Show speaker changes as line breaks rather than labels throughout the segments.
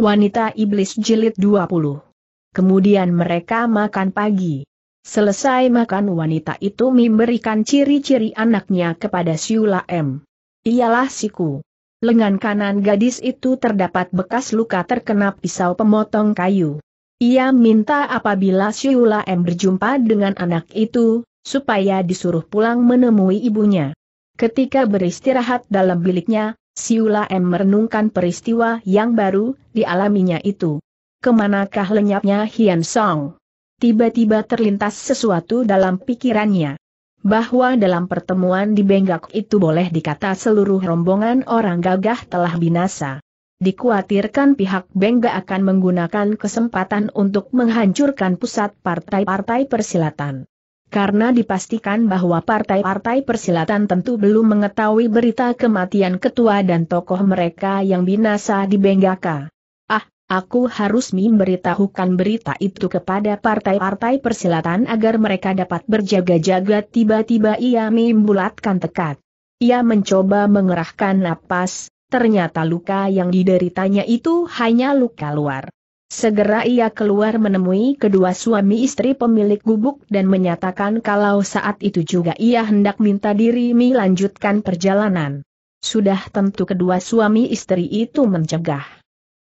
Wanita Iblis Jilid 20. Kemudian mereka makan pagi. Selesai makan wanita itu memberikan ciri-ciri anaknya kepada Siula M. Iyalah siku. Lengan kanan gadis itu terdapat bekas luka terkena pisau pemotong kayu. Ia minta apabila Siula M berjumpa dengan anak itu, supaya disuruh pulang menemui ibunya. Ketika beristirahat dalam biliknya, Siula M merenungkan peristiwa yang baru dialaminya itu. Kemanakah lenyapnya Hian Song? Tiba-tiba terlintas sesuatu dalam pikirannya. Bahwa dalam pertemuan di Benggak itu boleh dikata seluruh rombongan orang gagah telah binasa. Dikuatirkan pihak Benggak akan menggunakan kesempatan untuk menghancurkan pusat partai-partai persilatan karena dipastikan bahwa partai-partai persilatan tentu belum mengetahui berita kematian ketua dan tokoh mereka yang binasa di Benggaka. Ah, aku harus memberitahukan berita itu kepada partai-partai persilatan agar mereka dapat berjaga-jaga tiba-tiba ia membulatkan tekat. Ia mencoba mengerahkan napas, ternyata luka yang dideritanya itu hanya luka luar. Segera ia keluar menemui kedua suami istri pemilik gubuk dan menyatakan kalau saat itu juga ia hendak minta diri melanjutkan perjalanan. Sudah tentu kedua suami istri itu mencegah.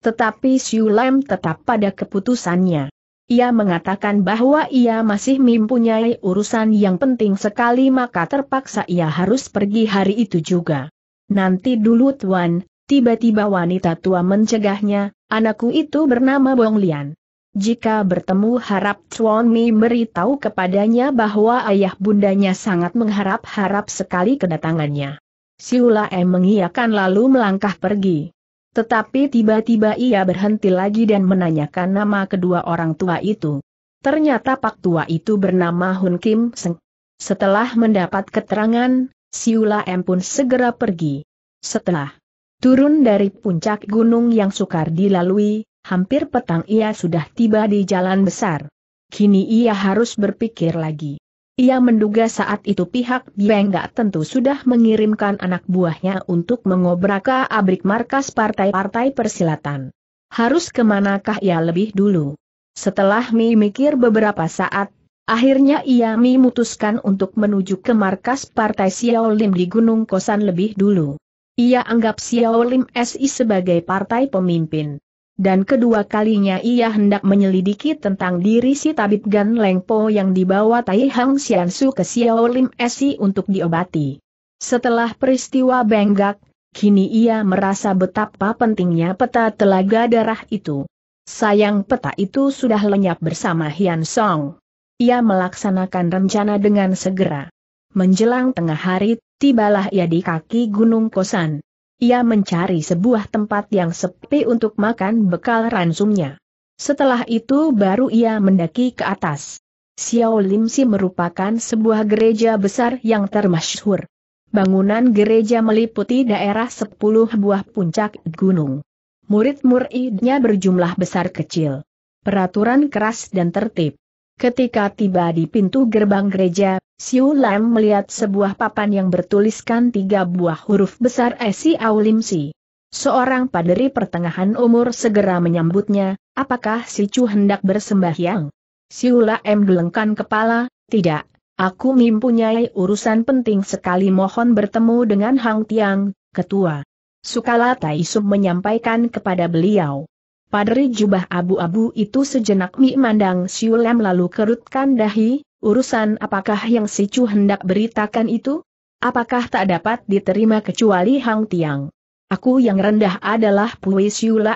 Tetapi Siu Lam tetap pada keputusannya. Ia mengatakan bahwa ia masih mempunyai urusan yang penting sekali maka terpaksa ia harus pergi hari itu juga. Nanti dulu tuan, tiba-tiba wanita tua mencegahnya, Anakku itu bernama Bong Lian. Jika bertemu harap Chuan Mi beritahu kepadanya bahwa ayah bundanya sangat mengharap-harap sekali kedatangannya. Siula E mengiyakan lalu melangkah pergi. Tetapi tiba-tiba ia berhenti lagi dan menanyakan nama kedua orang tua itu. Ternyata pak tua itu bernama Hun Kim Seng. Setelah mendapat keterangan, Siula M pun segera pergi. Setelah Turun dari puncak gunung yang sukar dilalui, hampir petang ia sudah tiba di jalan besar. Kini ia harus berpikir lagi. Ia menduga saat itu pihak Bieng gak tentu sudah mengirimkan anak buahnya untuk mengobrak abrik markas partai-partai persilatan. Harus kemanakah ia lebih dulu? Setelah memikir beberapa saat, akhirnya ia memutuskan untuk menuju ke markas partai Lim di Gunung Kosan lebih dulu. Ia anggap Xiao Lim SI sebagai partai pemimpin. Dan kedua kalinya ia hendak menyelidiki tentang diri si tabib Gan Leng Po yang dibawa Tai Hang Su ke Xiao Lim SI untuk diobati. Setelah peristiwa Benggak, kini ia merasa betapa pentingnya peta telaga darah itu. Sayang peta itu sudah lenyap bersama Hian Song. Ia melaksanakan rencana dengan segera. Menjelang tengah hari, tibalah ia di kaki Gunung Kosan. Ia mencari sebuah tempat yang sepi untuk makan bekal ransumnya. Setelah itu baru ia mendaki ke atas. Xiao Limsi merupakan sebuah gereja besar yang termasyhur. Bangunan gereja meliputi daerah sepuluh buah puncak gunung. Murid-muridnya berjumlah besar kecil. Peraturan keras dan tertib. Ketika tiba di pintu gerbang gereja, Siu Lam melihat sebuah papan yang bertuliskan tiga buah huruf besar Esi Aulim Si. Seorang paderi pertengahan umur segera menyambutnya, apakah si Chu hendak bersembahyang? Siu Lam gelengkan kepala, tidak, aku mempunyai urusan penting sekali mohon bertemu dengan Hang Tiang, ketua. Sukala Taisum menyampaikan kepada beliau. Padri jubah abu-abu itu sejenak memandang Siulem lalu kerutkan dahi, urusan apakah yang si Chu hendak beritakan itu? Apakah tak dapat diterima kecuali Hang Tiang? Aku yang rendah adalah Pui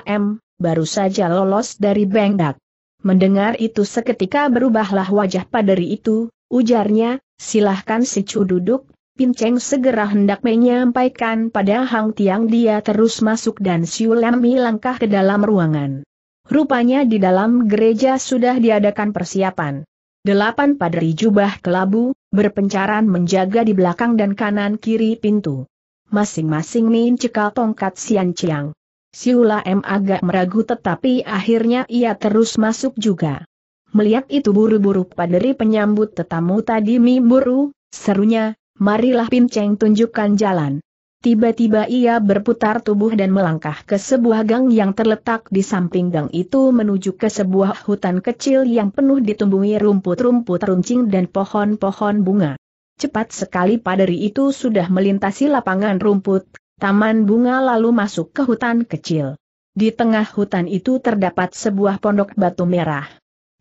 M, baru saja lolos dari Bengdak. Mendengar itu seketika berubahlah wajah padri itu, ujarnya, silahkan si Chu duduk Pinceng segera hendak menyampaikan pada Hang Tiang dia terus masuk dan Siu Lami langkah ke dalam ruangan. Rupanya di dalam gereja sudah diadakan persiapan. Delapan padri jubah kelabu, berpencaran menjaga di belakang dan kanan kiri pintu. Masing-masing cekal tongkat Sian ciang Siula M agak meragu tetapi akhirnya ia terus masuk juga. Melihat itu buru-buru paderi penyambut tetamu tadi Mimburu, serunya, marilah Pin Cheng tunjukkan jalan. Tiba-tiba ia berputar tubuh dan melangkah ke sebuah gang yang terletak di samping gang itu menuju ke sebuah hutan kecil yang penuh ditumbuhi rumput-rumput runcing dan pohon-pohon bunga. Cepat sekali paderi itu sudah melintasi lapangan rumput, taman bunga lalu masuk ke hutan kecil. Di tengah hutan itu terdapat sebuah pondok batu merah.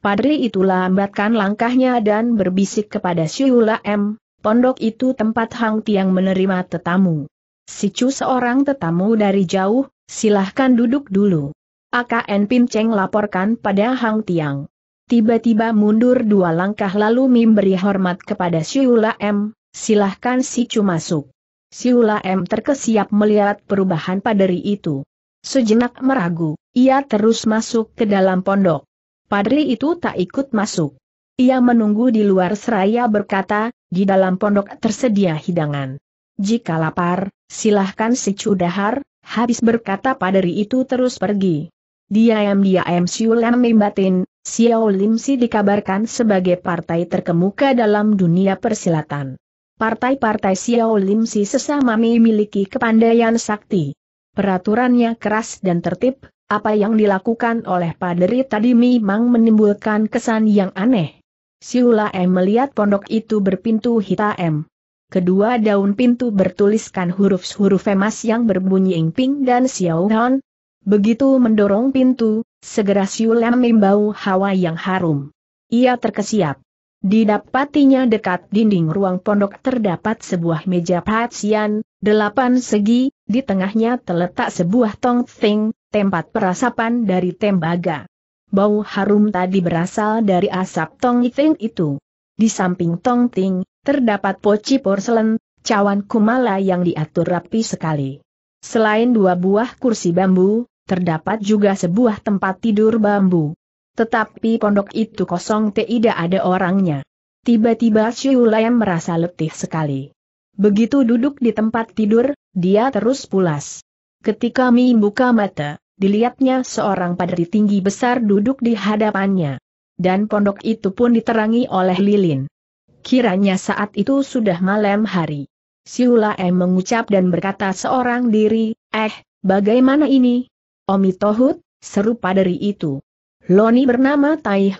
Padri itu lambatkan langkahnya dan berbisik kepada Siula M, Pondok itu tempat Hang Tiang menerima tetamu. Si Chu seorang tetamu dari jauh, silahkan duduk dulu. AKN Pin Cheng laporkan pada Hang Tiang. Tiba-tiba mundur dua langkah lalu memberi hormat kepada Siula M, silahkan si Chu masuk. Siula M terkesiap melihat perubahan padri itu. Sejenak meragu, ia terus masuk ke dalam pondok. Padri itu tak ikut masuk. Ia menunggu di luar seraya berkata, di dalam pondok tersedia hidangan. Jika lapar, silahkan si Cudahar, habis berkata paderi itu terus pergi. Dia Diam-diam Siu Lam Mimbatin, Xiao Lim Si dikabarkan sebagai partai terkemuka dalam dunia persilatan. Partai-partai Xiao Lim Si sesama memiliki kepandaian sakti. Peraturannya keras dan tertib, apa yang dilakukan oleh paderi tadi memang menimbulkan kesan yang aneh. Siula M melihat pondok itu berpintu hitam. Kedua daun pintu bertuliskan huruf-huruf emas yang berbunyi Ingping dan Xiaohan. Begitu mendorong pintu, segera Siula membau hawa yang harum. Ia terkesiap. Didapatinya dekat dinding ruang pondok terdapat sebuah meja patsian, delapan segi, di tengahnya terletak sebuah tong ting, tempat perasapan dari tembaga bau harum tadi berasal dari asap Tong Ting itu. Di samping Tong Ting, terdapat poci porselen, cawan kumala yang diatur rapi sekali. Selain dua buah kursi bambu, terdapat juga sebuah tempat tidur bambu. Tetapi pondok itu kosong tidak ada orangnya. Tiba-tiba Siulayam merasa letih sekali. Begitu duduk di tempat tidur, dia terus pulas. Ketika Mi buka mata, dilihatnya seorang padri tinggi besar duduk di hadapannya. Dan pondok itu pun diterangi oleh lilin. Kiranya saat itu sudah malam hari. Siula M mengucap dan berkata seorang diri, eh, bagaimana ini? Omi Tohut, seru padri itu. Loni bernama Tai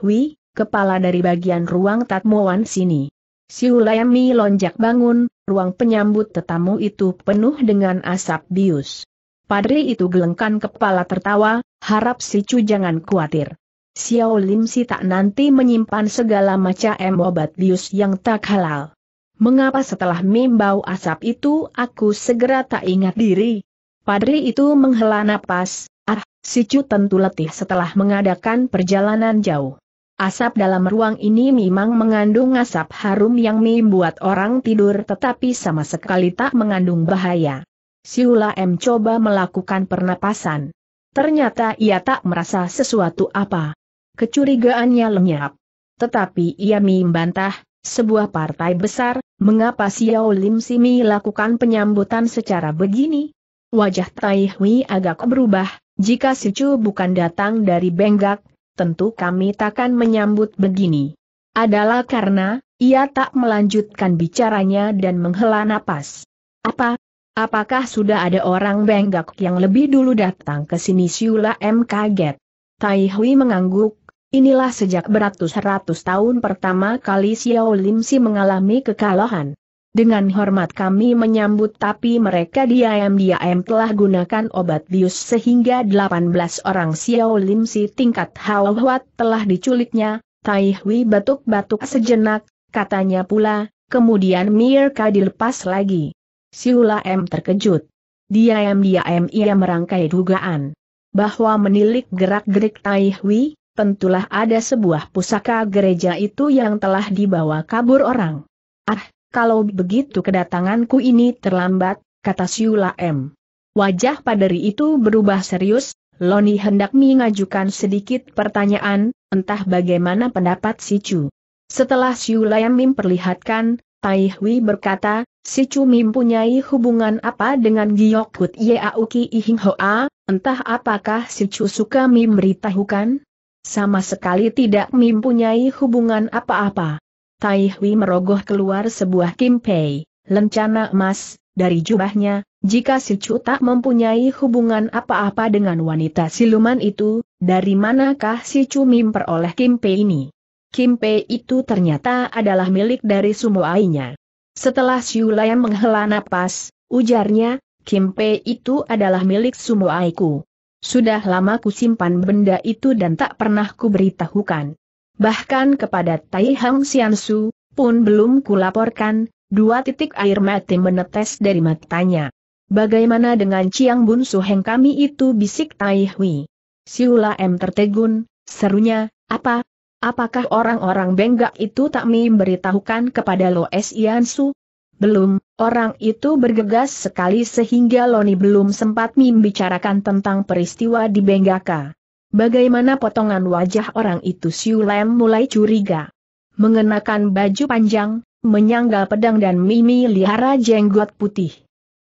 kepala dari bagian ruang tatmuan sini. Siula M lonjak bangun, ruang penyambut tetamu itu penuh dengan asap bius. Padri itu gelengkan kepala tertawa, harap si Cu jangan khawatir. Xiao Lim si tak nanti menyimpan segala macam obat bius yang tak halal. Mengapa setelah membau asap itu aku segera tak ingat diri? Padri itu menghela napas, ah, si Cu tentu letih setelah mengadakan perjalanan jauh. Asap dalam ruang ini memang mengandung asap harum yang membuat orang tidur tetapi sama sekali tak mengandung bahaya. Siula M coba melakukan pernapasan. Ternyata ia tak merasa sesuatu apa. Kecurigaannya lenyap. Tetapi ia membantah, sebuah partai besar, mengapa Xiao Lim Simi lakukan penyambutan secara begini? Wajah Tai Hui agak berubah, jika si Chu bukan datang dari Benggak, tentu kami takkan menyambut begini. Adalah karena, ia tak melanjutkan bicaranya dan menghela napas. Apa, Apakah sudah ada orang Benggak yang lebih dulu datang ke sini Siula M kaget. Tai Hui mengangguk, inilah sejak beratus-ratus tahun pertama kali Xiao Lim Si mengalami kekalahan. Dengan hormat kami menyambut tapi mereka diam-diam telah gunakan obat bius sehingga 18 orang Xiao Lim Si tingkat Hao Huat telah diculiknya, Tai Hui batuk-batuk sejenak, katanya pula, kemudian Mirka dilepas lagi. Siula M terkejut. Diam-diam ia merangkai dugaan bahwa menilik gerak-gerik Tai Hui, tentulah ada sebuah pusaka gereja itu yang telah dibawa kabur orang. Ah, kalau begitu kedatanganku ini terlambat, kata Siula M. Wajah paderi itu berubah serius, Loni hendak mengajukan sedikit pertanyaan, entah bagaimana pendapat si Chu. Setelah Siula M memperlihatkan, Tai Hui berkata, Si Cumi mempunyai hubungan apa dengan Giokut Yauki Ihing Hoa, entah apakah si Chu suka memberitahukan? Sama sekali tidak mempunyai hubungan apa-apa. Tai Hui merogoh keluar sebuah kimpei, lencana emas, dari jubahnya, jika si Chu tak mempunyai hubungan apa-apa dengan wanita siluman itu, dari manakah si Chu memperoleh kimpei ini? Kimpei itu ternyata adalah milik dari sumoainya. Setelah Xiu Lai menghela napas, ujarnya, Kim Pei itu adalah milik Sumo Aiku. Sudah lama ku simpan benda itu dan tak pernah ku beritahukan. Bahkan kepada Tai Hang Xiansu, pun belum kulaporkan, dua titik air mati menetes dari matanya. Bagaimana dengan Chiang Bun Suheng kami itu bisik Tai Hui. Siula M tertegun, serunya, apa, Apakah orang-orang Benggak itu tak memberitahukan kepada lo Loes Yansu? Belum, orang itu bergegas sekali sehingga Loni belum sempat membicarakan tentang peristiwa di Benggaka. Bagaimana potongan wajah orang itu Siu Lem mulai curiga. Mengenakan baju panjang, menyangga pedang dan mimi lihara jenggot putih.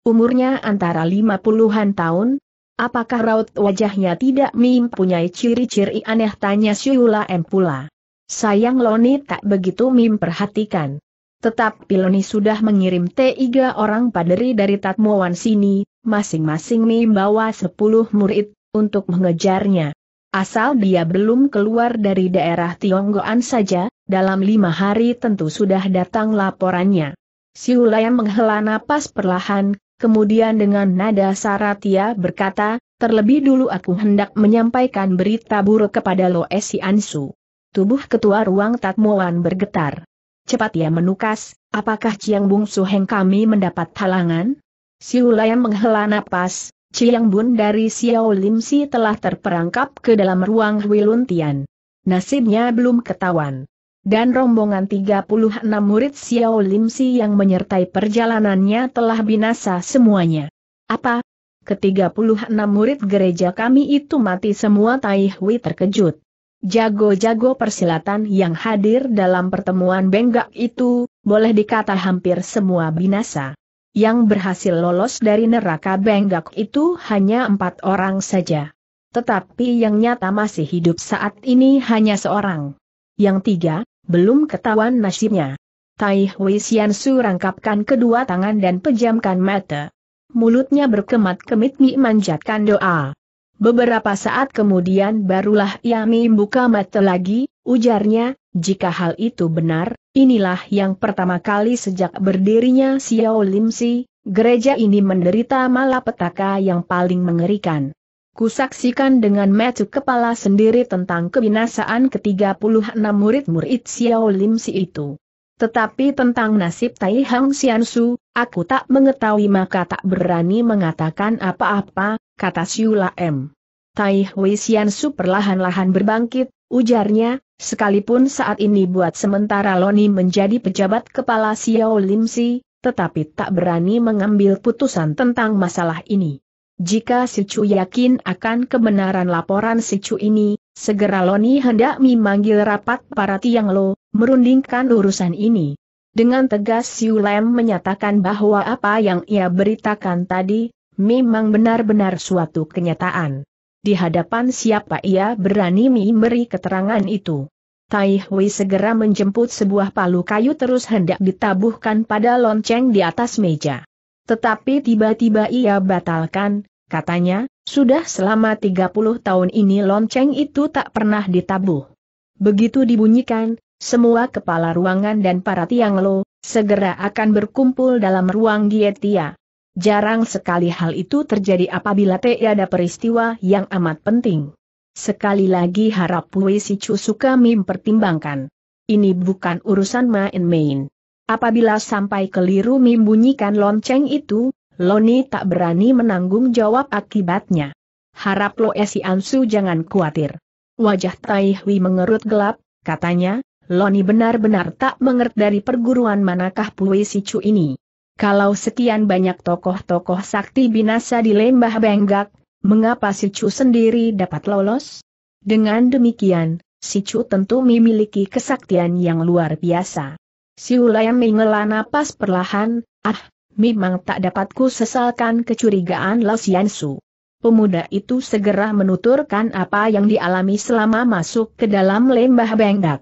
Umurnya antara lima puluhan tahun, Apakah raut wajahnya tidak mempunyai ciri-ciri aneh tanya Siula M pula. Sayang Loni tak begitu perhatikan. Tetapi Loni sudah mengirim tiga orang paderi dari Tatmuwan sini, masing-masing membawa sepuluh murid, untuk mengejarnya. Asal dia belum keluar dari daerah Tionggoan saja, dalam lima hari tentu sudah datang laporannya. yang menghela napas perlahan, kemudian dengan nada ia berkata, terlebih dulu aku hendak menyampaikan berita buruk kepada Lo Ansu. Tubuh ketua ruang Tatmuan bergetar. Cepat ia menukas, apakah Ciang Bung Heng kami mendapat halangan? Si Ulayam menghela napas, Ciang Bun dari Xiao Lim Si telah terperangkap ke dalam ruang Huilun Tian. Nasibnya belum ketahuan. Dan rombongan 36 murid Xiao Lim Si yang menyertai perjalanannya telah binasa semuanya. Apa? puluh enam murid gereja kami itu mati semua Taihui terkejut. Jago-jago persilatan yang hadir dalam pertemuan Benggak itu, boleh dikata hampir semua binasa. Yang berhasil lolos dari neraka Benggak itu hanya empat orang saja. Tetapi yang nyata masih hidup saat ini hanya seorang. Yang tiga, belum ketahuan nasibnya. Tai Hui Su rangkapkan kedua tangan dan pejamkan mata. Mulutnya berkemat-kemit Mi manjatkan doa. Beberapa saat kemudian barulah Yami buka mata lagi, ujarnya, jika hal itu benar, inilah yang pertama kali sejak berdirinya Xiao Limsi, gereja ini menderita malapetaka yang paling mengerikan kusaksikan dengan metu kepala sendiri tentang kebinasaan ke-36 murid-murid Xiao Lim Si itu. Tetapi tentang nasib Tai Hang Xiansu, aku tak mengetahui maka tak berani mengatakan apa-apa, kata Siula M. Tai Hui Xiansu perlahan-lahan berbangkit, ujarnya, sekalipun saat ini buat sementara Loni menjadi pejabat kepala Xiao Lim Si, tetapi tak berani mengambil putusan tentang masalah ini. Jika si Chu yakin akan kebenaran laporan si Chu ini, segera Loni hendak memanggil rapat para tiang lo, merundingkan urusan ini. Dengan tegas Siu Lem menyatakan bahwa apa yang ia beritakan tadi, memang benar-benar suatu kenyataan. Di hadapan siapa ia berani memberi keterangan itu. Tai Hui segera menjemput sebuah palu kayu terus hendak ditabuhkan pada lonceng di atas meja. Tetapi tiba-tiba ia batalkan, Katanya, sudah selama 30 tahun ini lonceng itu tak pernah ditabuh. Begitu dibunyikan, semua kepala ruangan dan para tiang lo, segera akan berkumpul dalam ruang dietia. Jarang sekali hal itu terjadi apabila ada peristiwa yang amat penting. Sekali lagi harap Pui si suka mempertimbangkan. Ini bukan urusan main-main. Apabila sampai keliru membunyikan lonceng itu, Loni tak berani menanggung jawab akibatnya. Harap Lo esi Ansu jangan khawatir. Wajah Tai Hui mengerut gelap, katanya, Loni benar-benar tak mengerti dari perguruan manakah Pui Sicu ini. Kalau sekian banyak tokoh-tokoh sakti binasa di lembah Benggak, mengapa Sicu sendiri dapat lolos? Dengan demikian, Sicu tentu memiliki kesaktian yang luar biasa. Siulayam mengelana napas perlahan, ah, memang tak dapat ku sesalkan kecurigaan Lao Su. Pemuda itu segera menuturkan apa yang dialami selama masuk ke dalam lembah bengkak.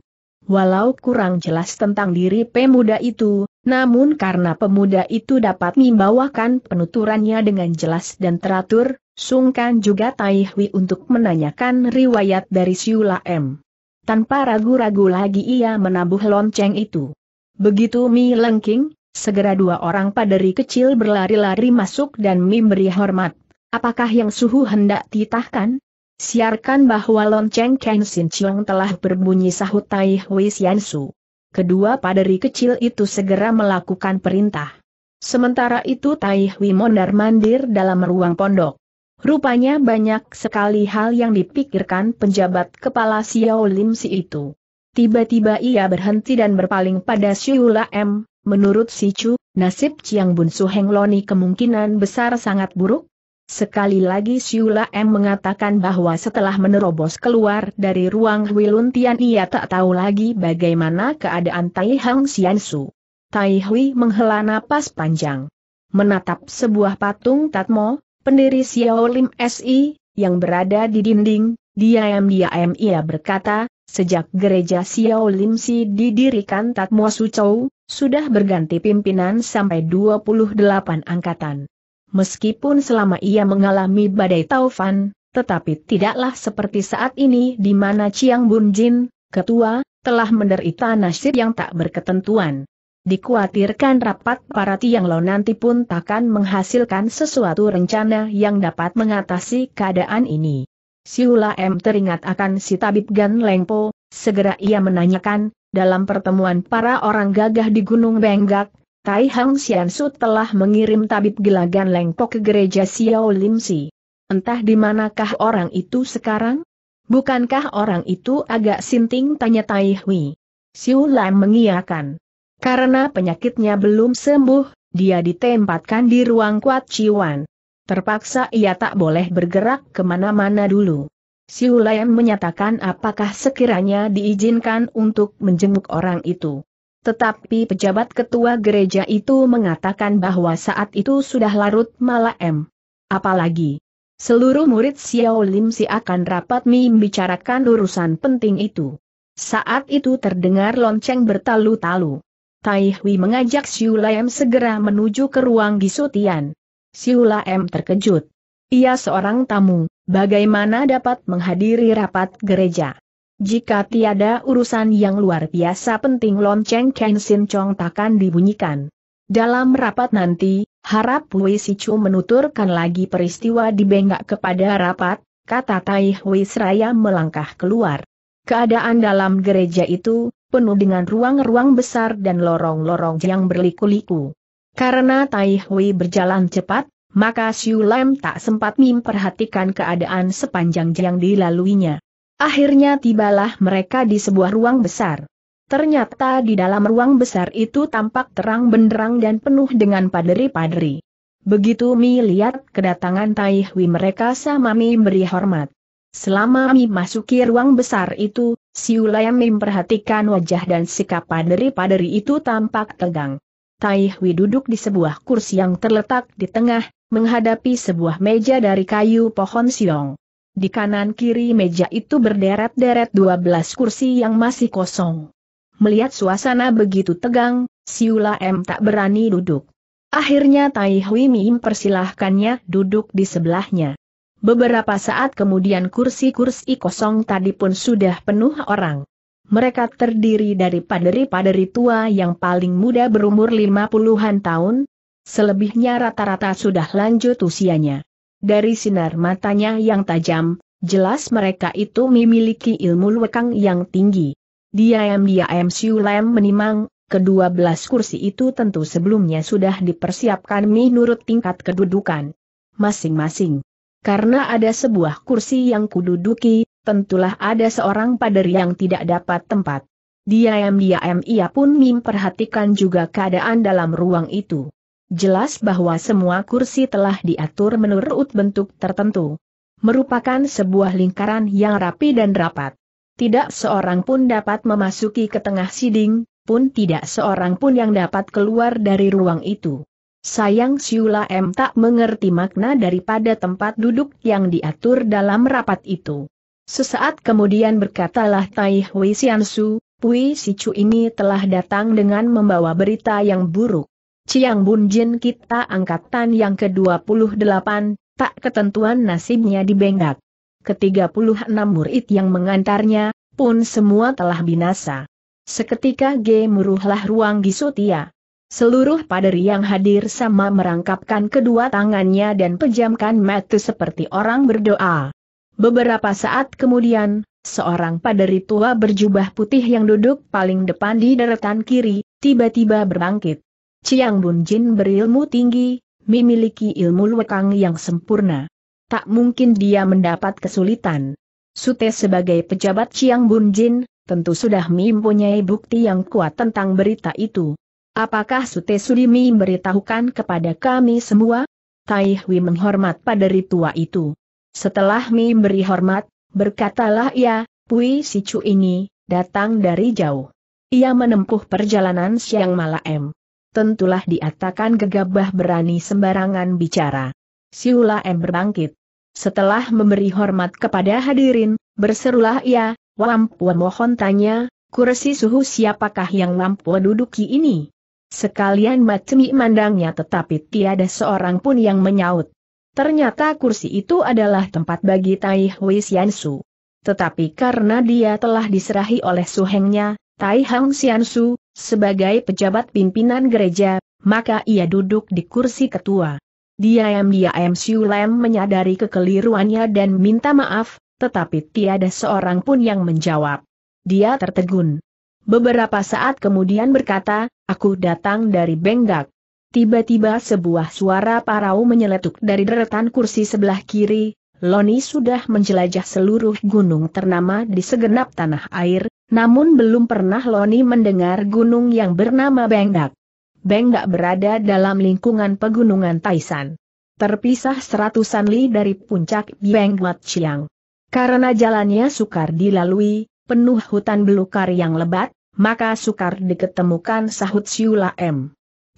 Walau kurang jelas tentang diri pemuda itu, namun karena pemuda itu dapat membawakan penuturannya dengan jelas dan teratur, sungkan juga Tai untuk menanyakan riwayat dari Siula M. Tanpa ragu-ragu lagi ia menabuh lonceng itu. Begitu Mi Lengking, Segera dua orang paderi kecil berlari-lari masuk dan memberi hormat. Apakah yang suhu hendak titahkan? Siarkan bahwa lonceng Ken Sin Chiong telah berbunyi sahut Tai Hui Sian Su. Kedua paderi kecil itu segera melakukan perintah. Sementara itu Tai Hui mondar mandir dalam ruang pondok. Rupanya banyak sekali hal yang dipikirkan penjabat kepala Xiao Lim Si itu. Tiba-tiba ia berhenti dan berpaling pada Siula M, Menurut Si Chu, nasib Chiang Bun Su Heng Loni kemungkinan besar sangat buruk. Sekali lagi Siula M mengatakan bahwa setelah menerobos keluar dari ruang Huilun Tian ia tak tahu lagi bagaimana keadaan Tai Hang Xian Su. Tai Hui menghela napas panjang. Menatap sebuah patung Tatmo, pendiri Xiao Lim SI, yang berada di dinding, diam-diam ia berkata, Sejak gereja Xiao Lim Si didirikan Tatmo Chou, sudah berganti pimpinan sampai 28 angkatan. Meskipun selama ia mengalami badai taufan, tetapi tidaklah seperti saat ini di mana Chiang Jin, ketua, telah menderita nasib yang tak berketentuan. Dikuatirkan rapat para tiang lo nanti pun takkan menghasilkan sesuatu rencana yang dapat mengatasi keadaan ini. Siula M teringat akan si tabib Gan Lengpo, segera ia menanyakan, dalam pertemuan para orang gagah di Gunung Benggak, Tai Hang Xiansu telah mengirim tabib gelagan Lengpo ke gereja Xiao Lim Si. Entah di manakah orang itu sekarang? Bukankah orang itu agak sinting tanya Tai Hui. Siula M mengiakan. Karena penyakitnya belum sembuh, dia ditempatkan di ruang kuat Ciwan. Terpaksa ia tak boleh bergerak kemana-mana dulu. Siulayan menyatakan apakah sekiranya diizinkan untuk menjenguk orang itu. Tetapi pejabat ketua gereja itu mengatakan bahwa saat itu sudah larut malam. Apalagi, seluruh murid Xiao Lim Si akan rapat membicarakan urusan penting itu. Saat itu terdengar lonceng bertalu-talu. Tai Hui mengajak Siu Lim segera menuju ke ruang gisutian. Siula M terkejut. Ia seorang tamu, bagaimana dapat menghadiri rapat gereja? Jika tiada urusan yang luar biasa penting lonceng Sin Chong takkan dibunyikan. Dalam rapat nanti, harap Wei Sichu menuturkan lagi peristiwa di Bengak kepada rapat, kata Tai Hui Seraya melangkah keluar. Keadaan dalam gereja itu, penuh dengan ruang-ruang besar dan lorong-lorong yang berliku-liku. Karena Tai Hui berjalan cepat, maka Siu Lam tak sempat memperhatikan keadaan sepanjang yang dilaluinya. Akhirnya tibalah mereka di sebuah ruang besar. Ternyata di dalam ruang besar itu tampak terang benderang dan penuh dengan paderi-paderi. Begitu Mi lihat kedatangan Tai Hui mereka sama Mi beri hormat. Selama Mi masuki ruang besar itu, Siu Lem memperhatikan wajah dan sikap paderi-paderi itu tampak tegang. Tai Hui duduk di sebuah kursi yang terletak di tengah, menghadapi sebuah meja dari kayu pohon siong. Di kanan kiri meja itu berderet-deret 12 kursi yang masih kosong. Melihat suasana begitu tegang, Siula M tak berani duduk. Akhirnya Tai Hui Mim persilahkannya duduk di sebelahnya. Beberapa saat kemudian kursi-kursi kosong tadi pun sudah penuh orang. Mereka terdiri dari paderi-paderi tua yang paling muda berumur 50-an tahun, selebihnya rata-rata sudah lanjut usianya. Dari sinar matanya yang tajam, jelas mereka itu memiliki ilmu lekang yang tinggi. Diam-diam Siu Lam menimang, kedua belas kursi itu tentu sebelumnya sudah dipersiapkan menurut tingkat kedudukan masing-masing. Karena ada sebuah kursi yang kududuki, tentulah ada seorang pader yang tidak dapat tempat. Diam-diam ia pun memperhatikan juga keadaan dalam ruang itu. Jelas bahwa semua kursi telah diatur menurut bentuk tertentu. Merupakan sebuah lingkaran yang rapi dan rapat. Tidak seorang pun dapat memasuki ke tengah siding, pun tidak seorang pun yang dapat keluar dari ruang itu. Sayang Siula M tak mengerti makna daripada tempat duduk yang diatur dalam rapat itu. Sesaat kemudian berkatalah Tai Hui Xiansu, Pui Chu ini telah datang dengan membawa berita yang buruk. Ciang Bun Jin kita angkatan yang ke-28, tak ketentuan nasibnya dibengkak. Ketiga puluh enam murid yang mengantarnya, pun semua telah binasa. Seketika muruhlah ruang Gisutia. Seluruh paderi yang hadir sama merangkapkan kedua tangannya dan pejamkan mata seperti orang berdoa. Beberapa saat kemudian, seorang paderi tua berjubah putih yang duduk paling depan di deretan kiri, tiba-tiba berbangkit. Ciang Bun Jin berilmu tinggi, memiliki ilmu lekang yang sempurna. Tak mungkin dia mendapat kesulitan. Sute sebagai pejabat Ciang Bun Jin, tentu sudah mempunyai bukti yang kuat tentang berita itu. Apakah Sute Sudi memberitahukan kepada kami semua? Tai Hui menghormat pada ritua itu. Setelah Mi beri hormat, berkatalah ia, Pui Sicu ini, datang dari jauh. Ia menempuh perjalanan siang malam. Tentulah diatakan gegabah berani sembarangan bicara. Siula M berbangkit. Setelah memberi hormat kepada hadirin, berserulah ia, Wampua mohon tanya, kursi suhu siapakah yang Wampua duduki ini? Sekalian macemi mandangnya tetapi tiada seorang pun yang menyaut. Ternyata kursi itu adalah tempat bagi Tai Hui Xiansu. Tetapi karena dia telah diserahi oleh suhengnya, Tai Hang Xiansu, sebagai pejabat pimpinan gereja, maka ia duduk di kursi ketua. Dia Diam-diam Siu Lem menyadari kekeliruannya dan minta maaf, tetapi tiada seorang pun yang menjawab. Dia tertegun. Beberapa saat kemudian berkata, aku datang dari Benggak. Tiba-tiba sebuah suara parau menyeletuk dari deretan kursi sebelah kiri, Loni sudah menjelajah seluruh gunung ternama di segenap tanah air, namun belum pernah Loni mendengar gunung yang bernama Bengdak. Bengdak berada dalam lingkungan pegunungan Taisan. Terpisah seratusan li dari puncak Bengwat Chiang. Karena jalannya sukar dilalui, penuh hutan belukar yang lebat, maka sukar diketemukan sahut Siula M.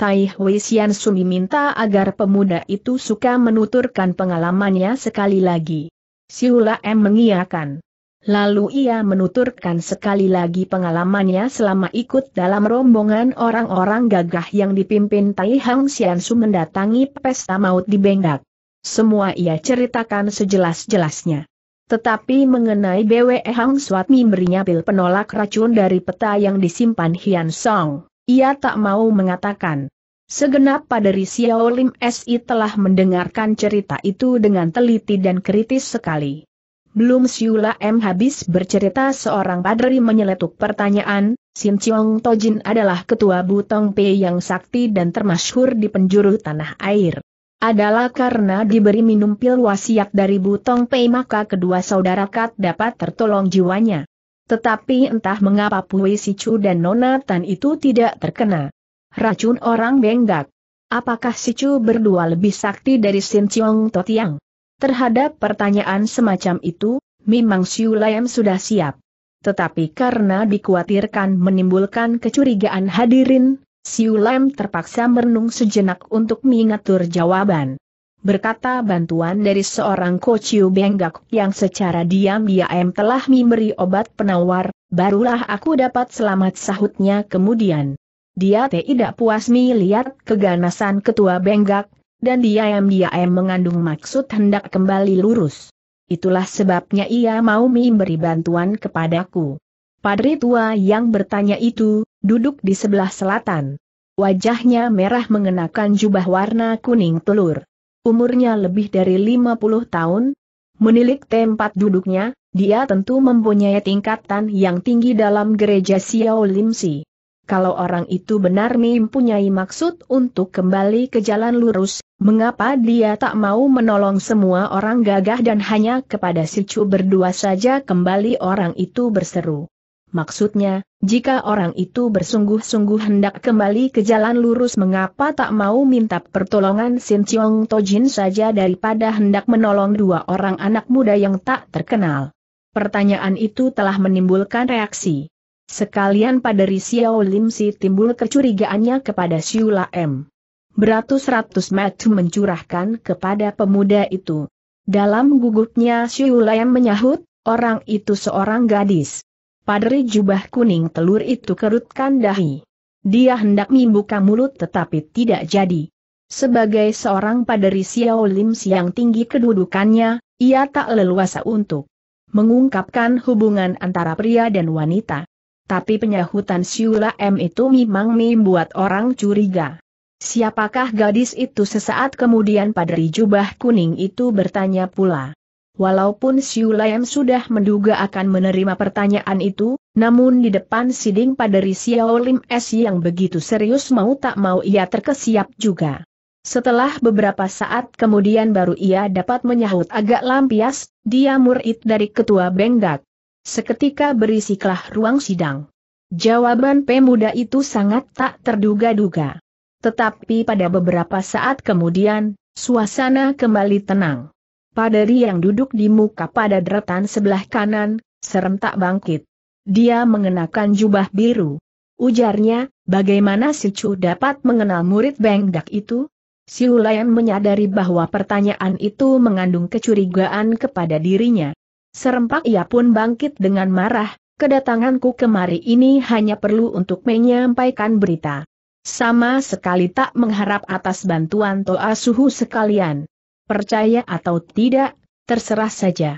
Tai Hui Sian Sumi minta agar pemuda itu suka menuturkan pengalamannya sekali lagi. Siula M mengiyakan. Lalu ia menuturkan sekali lagi pengalamannya selama ikut dalam rombongan orang-orang gagah yang dipimpin Tai Hang Sian Su mendatangi pesta maut di Bengdak. Semua ia ceritakan sejelas-jelasnya. Tetapi mengenai BWE Hang Suat memberinya pil penolak racun dari peta yang disimpan Hian Song. Ia tak mau mengatakan. Segenap paderi Xiao Lim SI telah mendengarkan cerita itu dengan teliti dan kritis sekali. Belum Siula M habis bercerita seorang paderi menyeletuk pertanyaan, Sim Chiong Tojin adalah ketua Butong P yang sakti dan termasyhur di penjuru tanah air. Adalah karena diberi minum pil wasiat dari Butong P maka kedua saudara Kat dapat tertolong jiwanya. Tetapi entah mengapa Pui Sicu dan Nona Tan itu tidak terkena. Racun orang Benggak. Apakah Sicu berdua lebih sakti dari Sin Chiong Totiang? Terhadap pertanyaan semacam itu, memang Siu Layam sudah siap. Tetapi karena dikhawatirkan menimbulkan kecurigaan hadirin, Siu Laiem terpaksa merenung sejenak untuk mengatur jawaban berkata bantuan dari seorang kociu benggak yang secara diam-diam telah memberi obat penawar, barulah aku dapat selamat sahutnya kemudian. Dia tidak puas melihat keganasan ketua benggak, dan diam-diam mengandung maksud hendak kembali lurus. Itulah sebabnya ia mau memberi bantuan kepadaku. Padri tua yang bertanya itu, duduk di sebelah selatan. Wajahnya merah mengenakan jubah warna kuning telur. Umurnya lebih dari 50 tahun. Menilik tempat duduknya, dia tentu mempunyai tingkatan yang tinggi dalam gereja Xiao Limsi. Kalau orang itu benar mempunyai maksud untuk kembali ke jalan lurus, mengapa dia tak mau menolong semua orang gagah dan hanya kepada si Chu berdua saja kembali orang itu berseru. Maksudnya, jika orang itu bersungguh-sungguh hendak kembali ke jalan lurus mengapa tak mau minta pertolongan Sin Chiong Tojin saja daripada hendak menolong dua orang anak muda yang tak terkenal. Pertanyaan itu telah menimbulkan reaksi. Sekalian pada Risiao Lim Si timbul kecurigaannya kepada Siula M. Beratus-ratus metu mencurahkan kepada pemuda itu. Dalam gugupnya Siula M menyahut, orang itu seorang gadis. Padri jubah kuning telur itu kerutkan dahi. Dia hendak membuka mulut tetapi tidak jadi. Sebagai seorang padri Xiao Lim yang tinggi kedudukannya, ia tak leluasa untuk mengungkapkan hubungan antara pria dan wanita. Tapi penyahutan Siula M itu memang membuat orang curiga. Siapakah gadis itu sesaat kemudian padri jubah kuning itu bertanya pula. Walaupun Siu Lam sudah menduga akan menerima pertanyaan itu, namun di depan siding paderi Xiao Lim S yang begitu serius mau tak mau ia terkesiap juga. Setelah beberapa saat kemudian baru ia dapat menyahut agak lampias, dia murid dari ketua Bengdak. Seketika berisiklah ruang sidang. Jawaban pemuda itu sangat tak terduga-duga. Tetapi pada beberapa saat kemudian, suasana kembali tenang. Paderi yang duduk di muka pada deretan sebelah kanan, serentak bangkit. Dia mengenakan jubah biru. Ujarnya, bagaimana si Chu dapat mengenal murid Bengdak itu? Si Ulayan menyadari bahwa pertanyaan itu mengandung kecurigaan kepada dirinya. Serempak ia pun bangkit dengan marah, kedatanganku kemari ini hanya perlu untuk menyampaikan berita. Sama sekali tak mengharap atas bantuan Toa Suhu sekalian. Percaya atau tidak, terserah saja.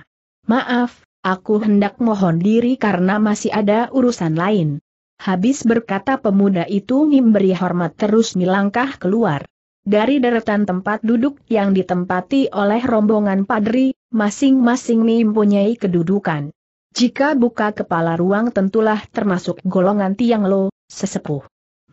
Maaf, aku hendak mohon diri karena masih ada urusan lain. Habis berkata pemuda itu memberi hormat terus melangkah keluar. Dari deretan tempat duduk yang ditempati oleh rombongan padri, masing-masing mempunyai kedudukan. Jika buka kepala ruang tentulah termasuk golongan Tiang Lo, sesepuh.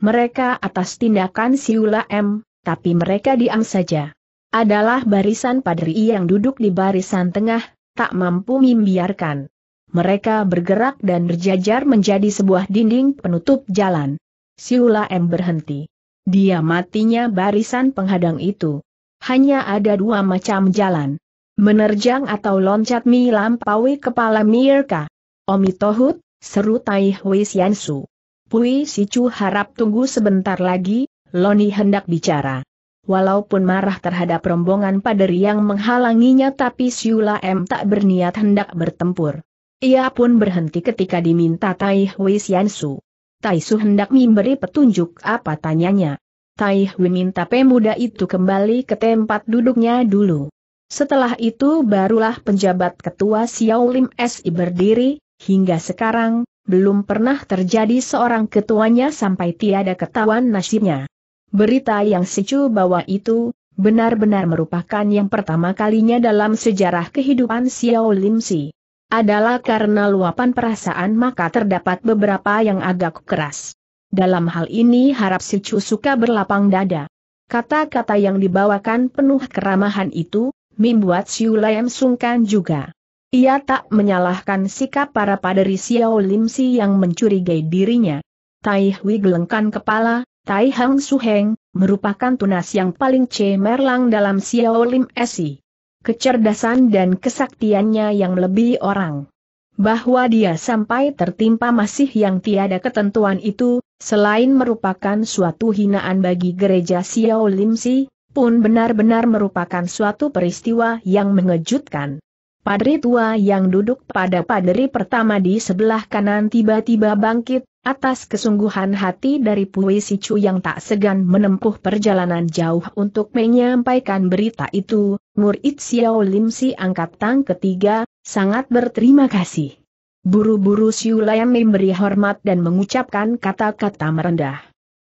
Mereka atas tindakan Siula M, tapi mereka diam saja adalah barisan padri yang duduk di barisan tengah, tak mampu membiarkan. Mereka bergerak dan berjajar menjadi sebuah dinding penutup jalan. Siula M berhenti. Dia matinya barisan penghadang itu. Hanya ada dua macam jalan. Menerjang atau loncat mi lampaui kepala Mirka. Omi Tohut, seru Tai Hui Siansu. Pui Sicu harap tunggu sebentar lagi, Loni hendak bicara. Walaupun marah terhadap rombongan paderi yang menghalanginya tapi Siula M tak berniat hendak bertempur. Ia pun berhenti ketika diminta Tai Hui Xiansu. Tai Su hendak memberi petunjuk apa tanyanya. Tai Hui minta pemuda itu kembali ke tempat duduknya dulu. Setelah itu barulah penjabat ketua Xiao Lim SI berdiri, hingga sekarang, belum pernah terjadi seorang ketuanya sampai tiada ketahuan nasibnya. Berita yang secu bawa itu, benar-benar merupakan yang pertama kalinya dalam sejarah kehidupan Xiao Lim Si. Adalah karena luapan perasaan maka terdapat beberapa yang agak keras. Dalam hal ini harap Chu suka berlapang dada. Kata-kata yang dibawakan penuh keramahan itu, membuat Siu Lam sungkan juga. Ia tak menyalahkan sikap para paderi Xiao Lim Si yang mencurigai dirinya. Tai Hui gelengkan kepala, Tai Hang Heng, merupakan tunas yang paling cemerlang dalam Lim Esi. Kecerdasan dan kesaktiannya yang lebih orang. Bahwa dia sampai tertimpa masih yang tiada ketentuan itu, selain merupakan suatu hinaan bagi gereja Lim Si, pun benar-benar merupakan suatu peristiwa yang mengejutkan. Padri tua yang duduk pada padri pertama di sebelah kanan tiba-tiba bangkit, atas kesungguhan hati dari Pui Sicu yang tak segan menempuh perjalanan jauh untuk menyampaikan berita itu, Murid Xiao Lim Si angkat tang ketiga, sangat berterima kasih. Buru-buru Siu Layam memberi hormat dan mengucapkan kata-kata merendah.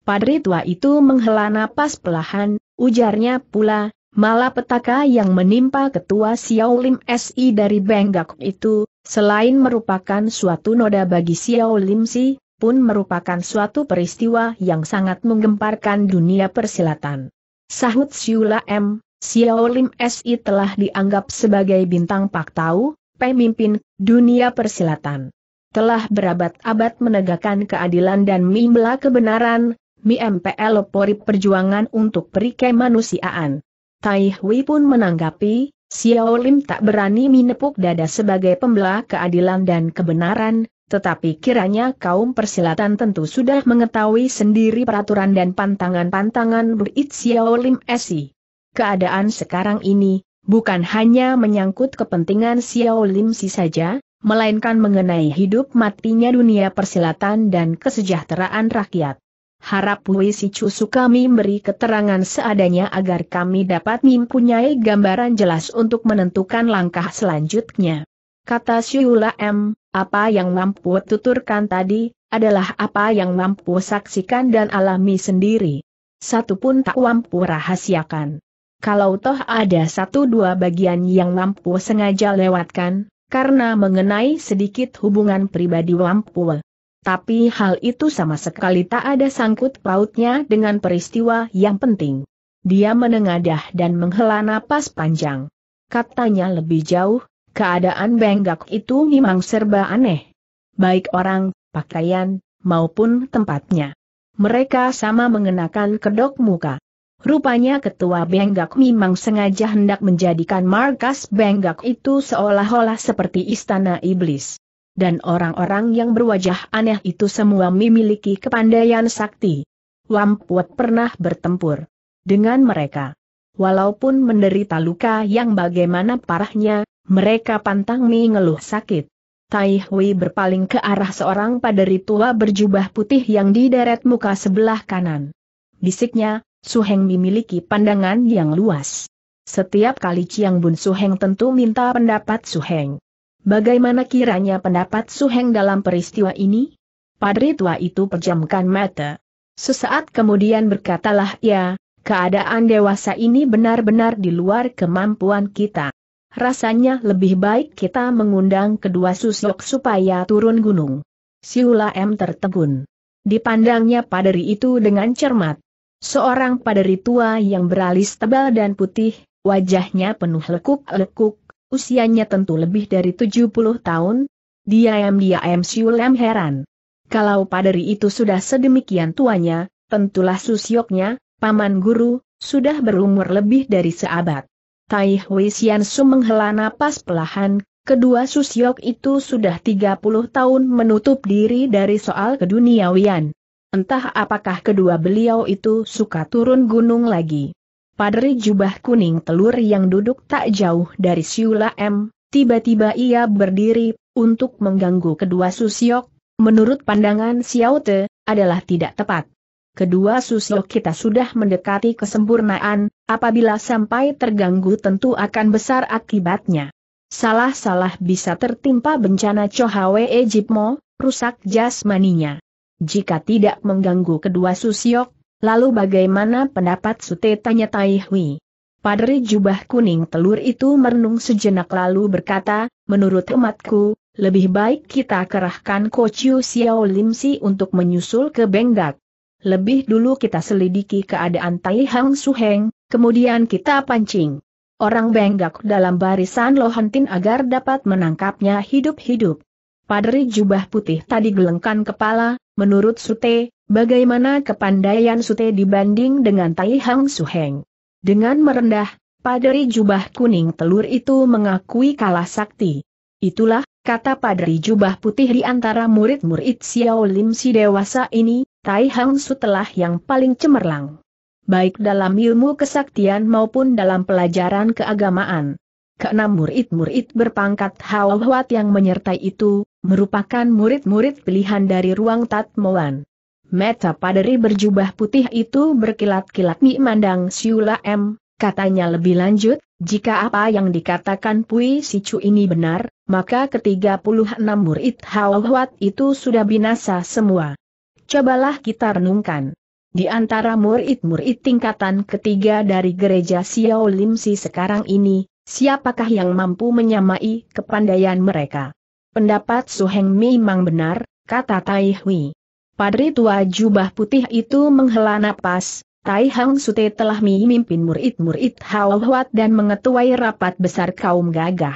Padri tua itu menghela napas pelahan, ujarnya pula, Malapetaka yang menimpa ketua Xiao Lim SI dari Benggak itu, selain merupakan suatu noda bagi Xiao Lim Si, pun merupakan suatu peristiwa yang sangat menggemparkan dunia persilatan. Sahut Siula M, Xiao Lim SI telah dianggap sebagai bintang Pak Tau, pemimpin dunia persilatan. Telah berabad-abad menegakkan keadilan dan mimbla kebenaran, Mi MPL Pori perjuangan untuk perike manusiaan. Tai Hui pun menanggapi, Xiao Lim tak berani menepuk dada sebagai pembela keadilan dan kebenaran, tetapi kiranya kaum persilatan tentu sudah mengetahui sendiri peraturan dan pantangan-pantangan berit Xiao Lim Esi. Keadaan sekarang ini, bukan hanya menyangkut kepentingan Xiao Lim Si saja, melainkan mengenai hidup matinya dunia persilatan dan kesejahteraan rakyat. Harap Wisi Cusu kami beri keterangan seadanya agar kami dapat mempunyai gambaran jelas untuk menentukan langkah selanjutnya. Kata Syula M, apa yang mampu tuturkan tadi, adalah apa yang mampu saksikan dan alami sendiri. Satu pun tak mampu rahasiakan. Kalau toh ada satu dua bagian yang mampu sengaja lewatkan, karena mengenai sedikit hubungan pribadi lampu." Tapi hal itu sama sekali tak ada sangkut pautnya dengan peristiwa yang penting. Dia menengadah dan menghela napas panjang. Katanya lebih jauh, keadaan Benggak itu memang serba aneh. Baik orang, pakaian, maupun tempatnya. Mereka sama mengenakan kedok muka. Rupanya ketua Benggak memang sengaja hendak menjadikan markas Benggak itu seolah-olah seperti istana iblis dan orang-orang yang berwajah aneh itu semua memiliki kepandaian sakti. Wampuat pernah bertempur dengan mereka. Walaupun menderita luka yang bagaimana parahnya, mereka pantang mengeluh sakit. Tai Hui berpaling ke arah seorang paderi tua berjubah putih yang dideret muka sebelah kanan. Bisiknya, Su Heng memiliki pandangan yang luas. Setiap kali Chiang Bun Su Heng tentu minta pendapat Su Heng. Bagaimana kiranya pendapat Suheng dalam peristiwa ini? Padri tua itu pejamkan mata. Sesaat kemudian berkatalah ya, keadaan dewasa ini benar-benar di luar kemampuan kita. Rasanya lebih baik kita mengundang kedua susuk supaya turun gunung. Siula M tertegun. Dipandangnya paderi itu dengan cermat. Seorang paderi tua yang beralis tebal dan putih, wajahnya penuh lekuk-lekuk, Usianya tentu lebih dari 70 tahun. Diam-diam Siulem heran. Kalau paderi itu sudah sedemikian tuanya, tentulah susyoknya, paman guru, sudah berumur lebih dari seabad. Tai Hui Sian Su menghela napas pelahan, kedua susyok itu sudah 30 tahun menutup diri dari soal keduniawian. Entah apakah kedua beliau itu suka turun gunung lagi padri jubah kuning telur yang duduk tak jauh dari Siula M, tiba-tiba ia berdiri, untuk mengganggu kedua susiok, menurut pandangan Te, adalah tidak tepat. Kedua susiok kita sudah mendekati kesempurnaan, apabila sampai terganggu tentu akan besar akibatnya. Salah-salah bisa tertimpa bencana Chohawe Ejipmo, rusak jasmaninya. Jika tidak mengganggu kedua susiok, Lalu bagaimana pendapat Sute tanya Tai Hui? Padri jubah kuning telur itu merenung sejenak lalu berkata, menurut umatku, lebih baik kita kerahkan Kociu Xiao Lim Si untuk menyusul ke Benggak. Lebih dulu kita selidiki keadaan Tai Hang Heng, kemudian kita pancing. Orang Benggak dalam barisan Lohantin agar dapat menangkapnya hidup-hidup. Padri jubah putih tadi gelengkan kepala, Menurut Sute, bagaimana kepandaian Sute dibanding dengan Tai Hang Suheng? Dengan merendah, Padri Jubah Kuning Telur itu mengakui kalah sakti. Itulah, kata Padri Jubah Putih di antara murid-murid Xiao Lim si dewasa ini, Tai Hang Su telah yang paling cemerlang. Baik dalam ilmu kesaktian maupun dalam pelajaran keagamaan. Keenam murid-murid berpangkat Huat yang menyertai itu, merupakan murid-murid pilihan dari ruang Tatmoan. Meta paderi berjubah putih itu berkilat-kilat memandang Siula M, katanya lebih lanjut, jika apa yang dikatakan Pui Sicu ini benar, maka ke-36 murid Hawat itu sudah binasa semua. Cobalah kita renungkan. Di antara murid-murid tingkatan ketiga dari gereja Xiao Limsi sekarang ini, siapakah yang mampu menyamai kepandaian mereka? Pendapat Su Heng memang benar, kata Tai Hui. Padri tua jubah putih itu menghela napas, Tai Hang Sute telah memimpin murid-murid Hawat dan mengetuai rapat besar kaum gagah.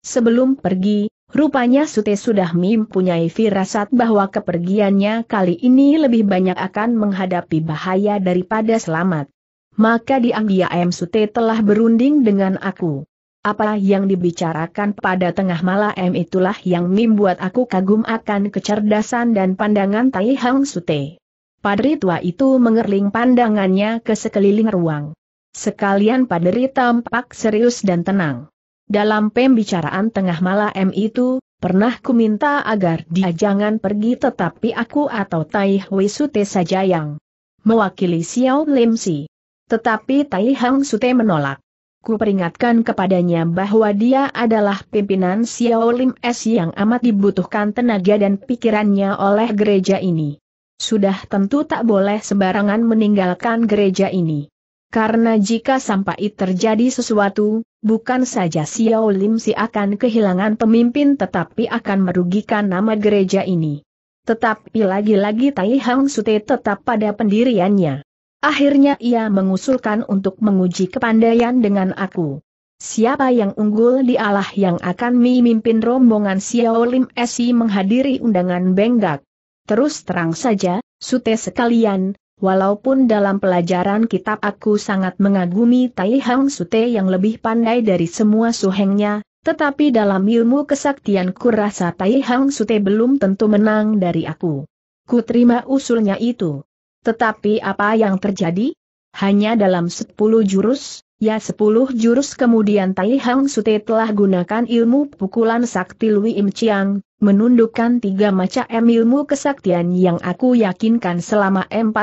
Sebelum pergi, rupanya Sute sudah mempunyai firasat bahwa kepergiannya kali ini lebih banyak akan menghadapi bahaya daripada selamat. Maka diam-diam Sute telah berunding dengan aku. Apa yang dibicarakan pada tengah malam itulah yang membuat aku kagum akan kecerdasan dan pandangan Tai Hang Sute. Padri tua itu mengerling pandangannya ke sekeliling ruang. Sekalian padri tampak serius dan tenang. Dalam pembicaraan tengah malam itu, pernah ku minta agar dia jangan pergi tetapi aku atau Tai Hui Sute saja yang mewakili Xiao Lim Si. Tetapi Tai Hang Sute menolak. Ku peringatkan kepadanya bahwa dia adalah pimpinan Xiaolim S yang amat dibutuhkan tenaga dan pikirannya oleh gereja ini. Sudah tentu tak boleh sembarangan meninggalkan gereja ini. Karena jika sampai terjadi sesuatu, bukan saja Xiao Lim Si akan kehilangan pemimpin tetapi akan merugikan nama gereja ini. Tetapi lagi-lagi Tai Hang Sute tetap pada pendiriannya. Akhirnya ia mengusulkan untuk menguji kepandaian dengan aku. Siapa yang unggul dialah yang akan memimpin rombongan Xiao Lim Esi menghadiri undangan Benggak. Terus terang saja, sute sekalian, walaupun dalam pelajaran kitab aku sangat mengagumi Tai Hang Sute yang lebih pandai dari semua suhengnya, tetapi dalam ilmu kesaktianku rasa Tai Hang Sute belum tentu menang dari aku. Ku terima usulnya itu. Tetapi apa yang terjadi? Hanya dalam sepuluh jurus, ya sepuluh jurus kemudian Tai Hang Sute telah gunakan ilmu pukulan sakti Lui Im Chiang, menundukkan tiga macam ilmu kesaktian yang aku yakinkan selama 40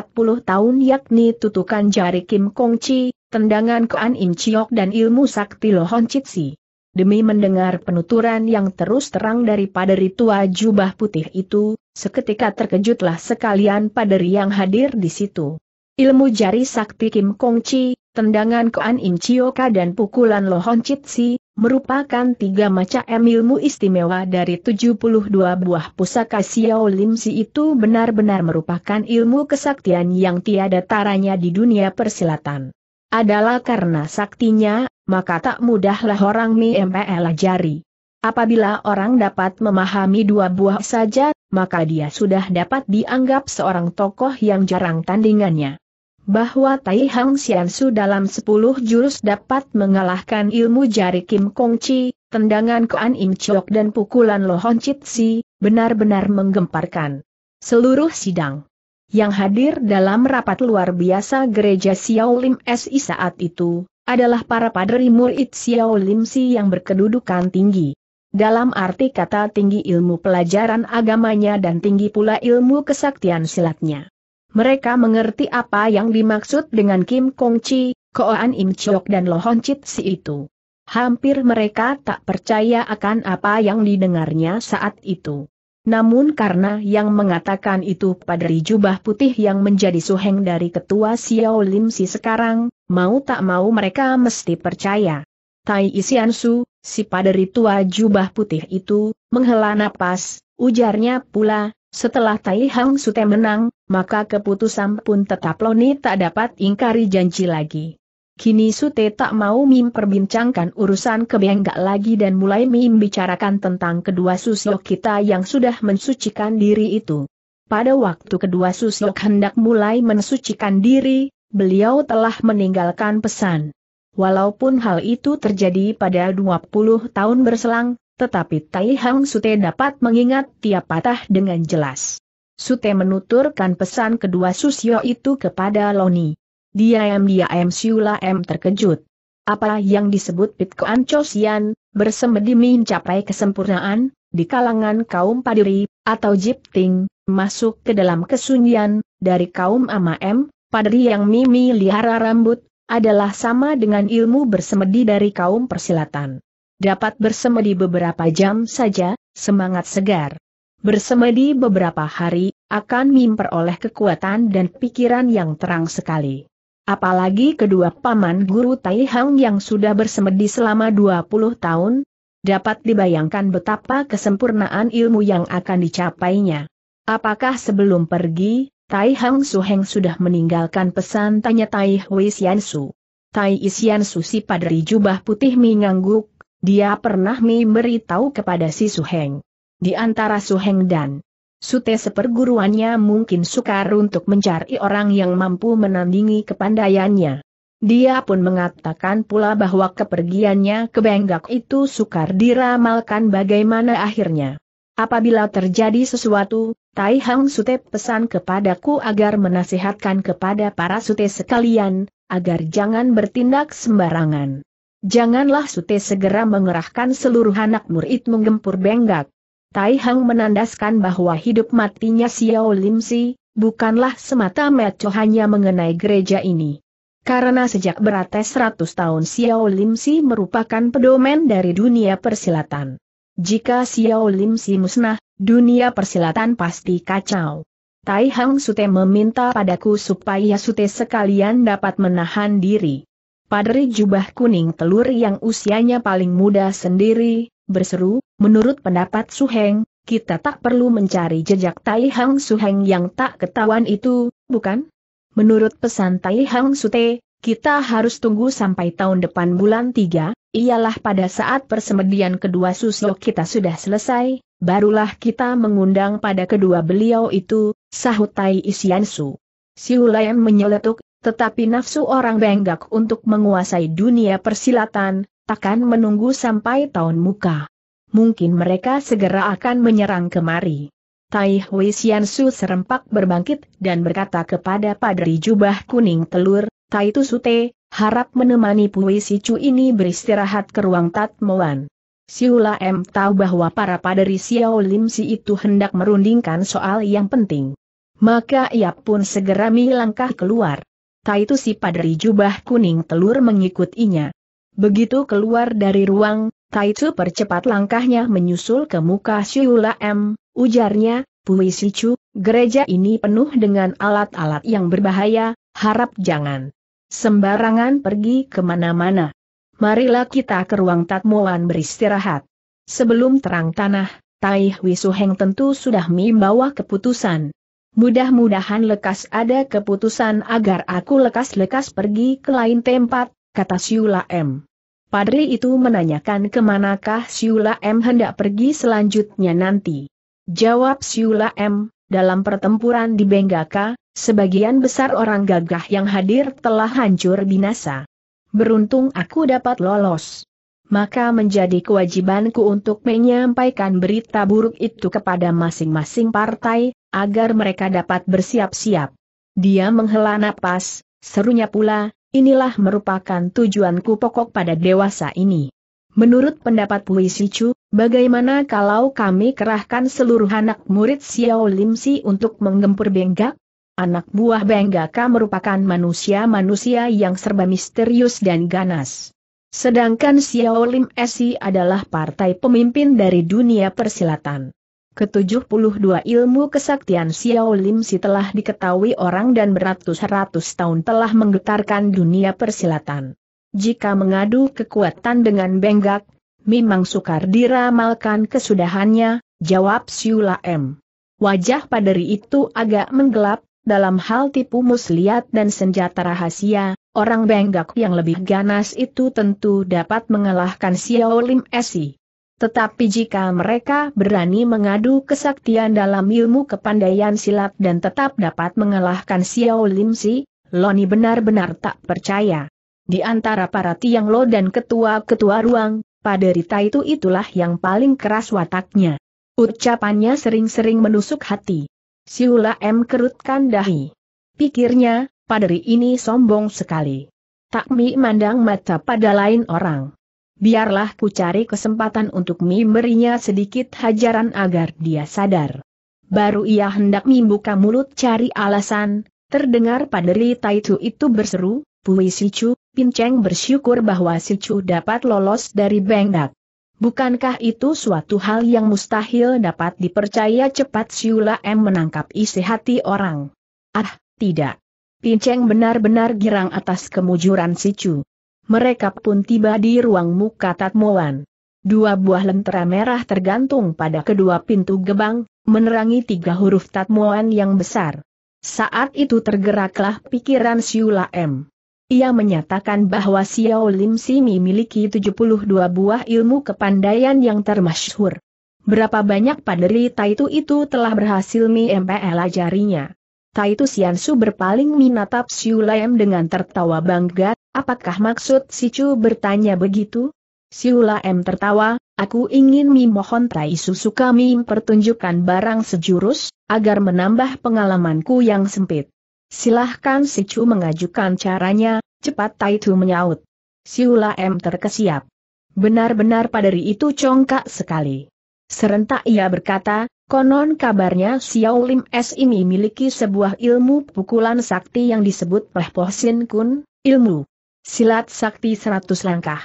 tahun yakni tutukan jari Kim Kong Chi, tendangan Koan Im Chiok dan ilmu sakti Lohon Chitsi. Demi mendengar penuturan yang terus terang dari paderi tua jubah putih itu, seketika terkejutlah sekalian paderi yang hadir di situ. Ilmu jari sakti Kim Kong Chi, tendangan Koan Im Chioka dan pukulan Lohon Si, merupakan tiga macam ilmu istimewa dari 72 buah pusaka Xiao Lim Si itu benar-benar merupakan ilmu kesaktian yang tiada taranya di dunia persilatan. Adalah karena saktinya, maka tak mudahlah orang MPL ajari. Apabila orang dapat memahami dua buah saja, maka dia sudah dapat dianggap seorang tokoh yang jarang tandingannya. Bahwa Tai Hang Xiansu dalam 10 jurus dapat mengalahkan ilmu jari Kim Kong Chi, tendangan Kuan Im Chok dan pukulan Lohon Chit Si, benar-benar menggemparkan. Seluruh sidang yang hadir dalam rapat luar biasa gereja Xiaolim SI saat itu, adalah para padri murid Xiao Lim Si yang berkedudukan tinggi. Dalam arti kata tinggi ilmu pelajaran agamanya dan tinggi pula ilmu kesaktian silatnya. Mereka mengerti apa yang dimaksud dengan Kim Kong Chi, Koan Im Chok dan Lohon Chit Si itu. Hampir mereka tak percaya akan apa yang didengarnya saat itu. Namun karena yang mengatakan itu Padri Jubah Putih yang menjadi suheng dari ketua Xiao Lim Si sekarang, Mau tak mau mereka mesti percaya. Tai Isiansu, si paderi tua jubah putih itu, menghela napas, ujarnya pula, setelah Tai Hang Sute menang, maka keputusan pun tetap Loni tak dapat ingkari janji lagi. Kini Sute tak mau Mim perbincangkan urusan kebenggak lagi dan mulai Mim bicarakan tentang kedua susyok kita yang sudah mensucikan diri itu. Pada waktu kedua susyok hendak mulai mensucikan diri, beliau telah meninggalkan pesan. Walaupun hal itu terjadi pada 20 tahun berselang, tetapi Tai Hang Sute dapat mengingat tiap patah dengan jelas. Sute menuturkan pesan kedua Susio itu kepada Loni. Diam-diam Siula M terkejut. Apa yang disebut Pitkoan Chosian, bersemedi mencapai kesempurnaan, di kalangan kaum Padiri, atau Jipting, masuk ke dalam kesunyian, dari kaum Ama M, padri yang mimi lihara rambut, adalah sama dengan ilmu bersemedi dari kaum persilatan. Dapat bersemedi beberapa jam saja, semangat segar. Bersemedi beberapa hari, akan memperoleh kekuatan dan pikiran yang terang sekali. Apalagi kedua paman guru Tai Hang yang sudah bersemedi selama 20 tahun, dapat dibayangkan betapa kesempurnaan ilmu yang akan dicapainya. Apakah sebelum pergi, Tai Hang Suheng sudah meninggalkan pesan tanya Tai Hui Sian Su. Tai Isian Su si padri jubah putih mengangguk. dia pernah memberitahu kepada si Suheng. Di antara Suheng dan Sute seperguruannya mungkin sukar untuk mencari orang yang mampu menandingi kepandaiannya. Dia pun mengatakan pula bahwa kepergiannya ke Benggak itu sukar diramalkan bagaimana akhirnya. Apabila terjadi sesuatu, Tai Hang Sute pesan kepadaku agar menasihatkan kepada para Sute sekalian, agar jangan bertindak sembarangan. Janganlah Sute segera mengerahkan seluruh anak murid menggempur benggak. Tai Hang menandaskan bahwa hidup matinya Xiao Lim Si, bukanlah semata mata hanya mengenai gereja ini. Karena sejak beratnya 100 tahun Xiao Lim Si merupakan pedoman dari dunia persilatan. Jika Xiao Lim Si musnah, dunia persilatan pasti kacau. Tai Hang Sute meminta padaku supaya Sute sekalian dapat menahan diri. Padri jubah kuning telur yang usianya paling muda sendiri, berseru, menurut pendapat Suheng, kita tak perlu mencari jejak Tai Hang Suheng yang tak ketahuan itu, bukan? Menurut pesan Tai Hang Sute, kita harus tunggu sampai tahun depan bulan 3, ialah pada saat persemedian kedua susu kita sudah selesai, barulah kita mengundang pada kedua beliau itu, sahut Tai Isiansu. Si Hulayan menyeletuk, tetapi nafsu orang benggak untuk menguasai dunia persilatan, takkan menunggu sampai tahun muka. Mungkin mereka segera akan menyerang kemari. Tai Hui Siansu serempak berbangkit dan berkata kepada Padri Jubah Kuning Telur, Kaitu Sute, harap menemani Puisi Sicu ini beristirahat ke ruang Tatmoan. Siula M tahu bahwa para paderi Xiao Lim Si itu hendak merundingkan soal yang penting. Maka ia pun segera melangkah keluar. Kaitu si paderi jubah kuning telur mengikutinya. Begitu keluar dari ruang, Kaitu percepat langkahnya menyusul ke muka Siula M, ujarnya, Puisi Sicu, gereja ini penuh dengan alat-alat yang berbahaya, harap jangan sembarangan pergi kemana-mana. Marilah kita ke ruang tatmuan beristirahat. Sebelum terang tanah, Tai Wisuheng tentu sudah membawa keputusan. Mudah-mudahan lekas ada keputusan agar aku lekas-lekas pergi ke lain tempat, kata Siula M. Padri itu menanyakan kemanakah Siula M hendak pergi selanjutnya nanti. Jawab Siula M, dalam pertempuran di Benggaka, Sebagian besar orang gagah yang hadir telah hancur binasa. Beruntung aku dapat lolos. Maka menjadi kewajibanku untuk menyampaikan berita buruk itu kepada masing-masing partai, agar mereka dapat bersiap-siap. Dia menghela napas, serunya pula, inilah merupakan tujuanku pokok pada dewasa ini. Menurut pendapat puisi Chu, bagaimana kalau kami kerahkan seluruh anak murid Xiao Limsi untuk menggempur benggak? anak buah Benggaka merupakan manusia-manusia yang serba misterius dan ganas. Sedangkan Xiao Lim Esi adalah partai pemimpin dari dunia persilatan. Ketujuh-puluh-dua ilmu kesaktian Xiao Lim Si telah diketahui orang dan beratus-ratus tahun telah menggetarkan dunia persilatan. Jika mengadu kekuatan dengan Benggak, memang sukar diramalkan kesudahannya, jawab Siula M. Wajah paderi itu agak menggelap, dalam hal tipu muslihat dan senjata rahasia, orang Benggak yang lebih ganas itu tentu dapat mengalahkan Xiao Lim Esi. Tetapi jika mereka berani mengadu kesaktian dalam ilmu kepandaian silat dan tetap dapat mengalahkan Xiao Lim Si, Loni benar-benar tak percaya. Di antara para Tiang Lo dan ketua-ketua ruang, pada Rita itu itulah yang paling keras wataknya. Ucapannya sering-sering menusuk hati. Siula M kerutkan dahi. Pikirnya, paderi ini sombong sekali. Tak mi mandang mata pada lain orang. Biarlah ku cari kesempatan untuk mi berinya sedikit hajaran agar dia sadar. Baru ia hendak mi buka mulut cari alasan, terdengar paderi Taitu itu berseru, Pui Sicu, Pinceng bersyukur bahwa Sicu dapat lolos dari bengdak. Bukankah itu suatu hal yang mustahil dapat dipercaya cepat Siula M menangkap isi hati orang? Ah, tidak. Pinceng benar-benar girang atas kemujuran si Chu. Mereka pun tiba di ruang muka Tatmoan. Dua buah lentera merah tergantung pada kedua pintu gebang, menerangi tiga huruf Tatmoan yang besar. Saat itu tergeraklah pikiran Siula M. Ia menyatakan bahwa Xiao Lim Simi miliki 72 buah ilmu kepandaian yang termasyhur. Berapa banyak paderi Taitu itu telah berhasil Mi MPL ajarinya. Taitu Su berpaling minatap Siu Lam dengan tertawa bangga, apakah maksud si Chu bertanya begitu? Siu Lam tertawa, aku ingin Mi mohon Taisu suka Mi pertunjukkan barang sejurus, agar menambah pengalamanku yang sempit silahkan si Chu mengajukan caranya, cepat Tai Tu menyaut. Siula M terkesiap. Benar-benar padari itu congkak sekali. Serentak ia berkata, konon kabarnya Xiao Lim S ini miliki sebuah ilmu pukulan sakti yang disebut Peh Sin Kun, ilmu silat sakti seratus langkah.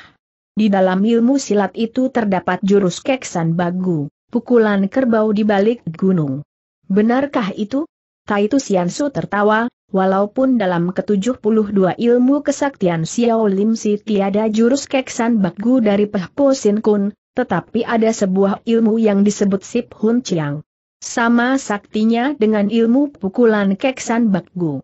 Di dalam ilmu silat itu terdapat jurus keksan bagu, pukulan kerbau di balik gunung. Benarkah itu? Tai Su tertawa, walaupun dalam ke-72 ilmu kesaktian Xiao Lim Si tiada jurus keksan bakgu dari Pehpo Sin Kun, tetapi ada sebuah ilmu yang disebut Sip Hun Chiang. Sama saktinya dengan ilmu pukulan keksan bakgu.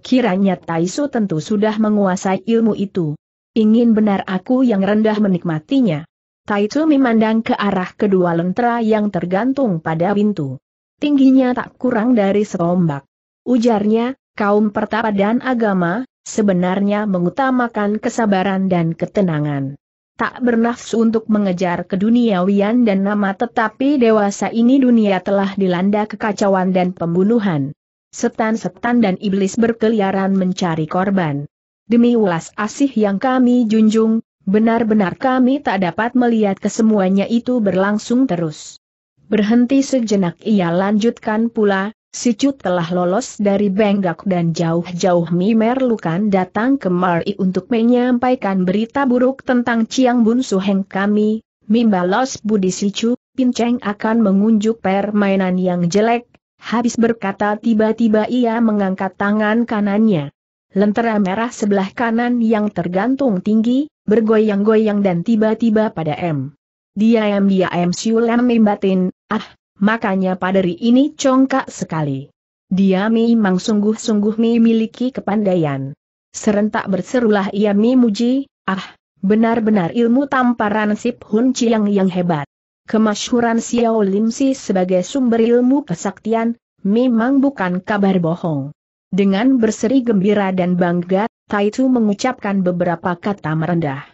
Kiranya Tai Su tentu sudah menguasai ilmu itu. Ingin benar aku yang rendah menikmatinya. Tai Su memandang ke arah kedua lentera yang tergantung pada pintu tingginya tak kurang dari serombak. Ujarnya, kaum pertapa dan agama, sebenarnya mengutamakan kesabaran dan ketenangan. Tak bernafsu untuk mengejar keduniawian dan nama tetapi dewasa ini dunia telah dilanda kekacauan dan pembunuhan. Setan-setan dan iblis berkeliaran mencari korban. Demi ulas asih yang kami junjung, benar-benar kami tak dapat melihat kesemuanya itu berlangsung terus. Berhenti sejenak ia lanjutkan pula, si Cut telah lolos dari Benggak dan jauh-jauh Mimerlukan datang ke mari untuk menyampaikan berita buruk tentang ciang Bun Suheng kami, Mimbalos Budi si Sicu, Pinceng akan mengunjuk permainan yang jelek, habis berkata tiba-tiba ia mengangkat tangan kanannya. Lentera merah sebelah kanan yang tergantung tinggi, bergoyang-goyang dan tiba-tiba pada M. Diam-diam Siulam membatin, Ah, makanya paderi ini congkak sekali. Dia memang sungguh-sungguh memiliki kepandaian. Serentak berserulah ia memuji, ah, benar-benar ilmu tamparan Sip Hun Chiang yang hebat. Kemasyhuran Xiao Lim Si sebagai sumber ilmu kesaktian, memang bukan kabar bohong. Dengan berseri gembira dan bangga, Taitu mengucapkan beberapa kata merendah.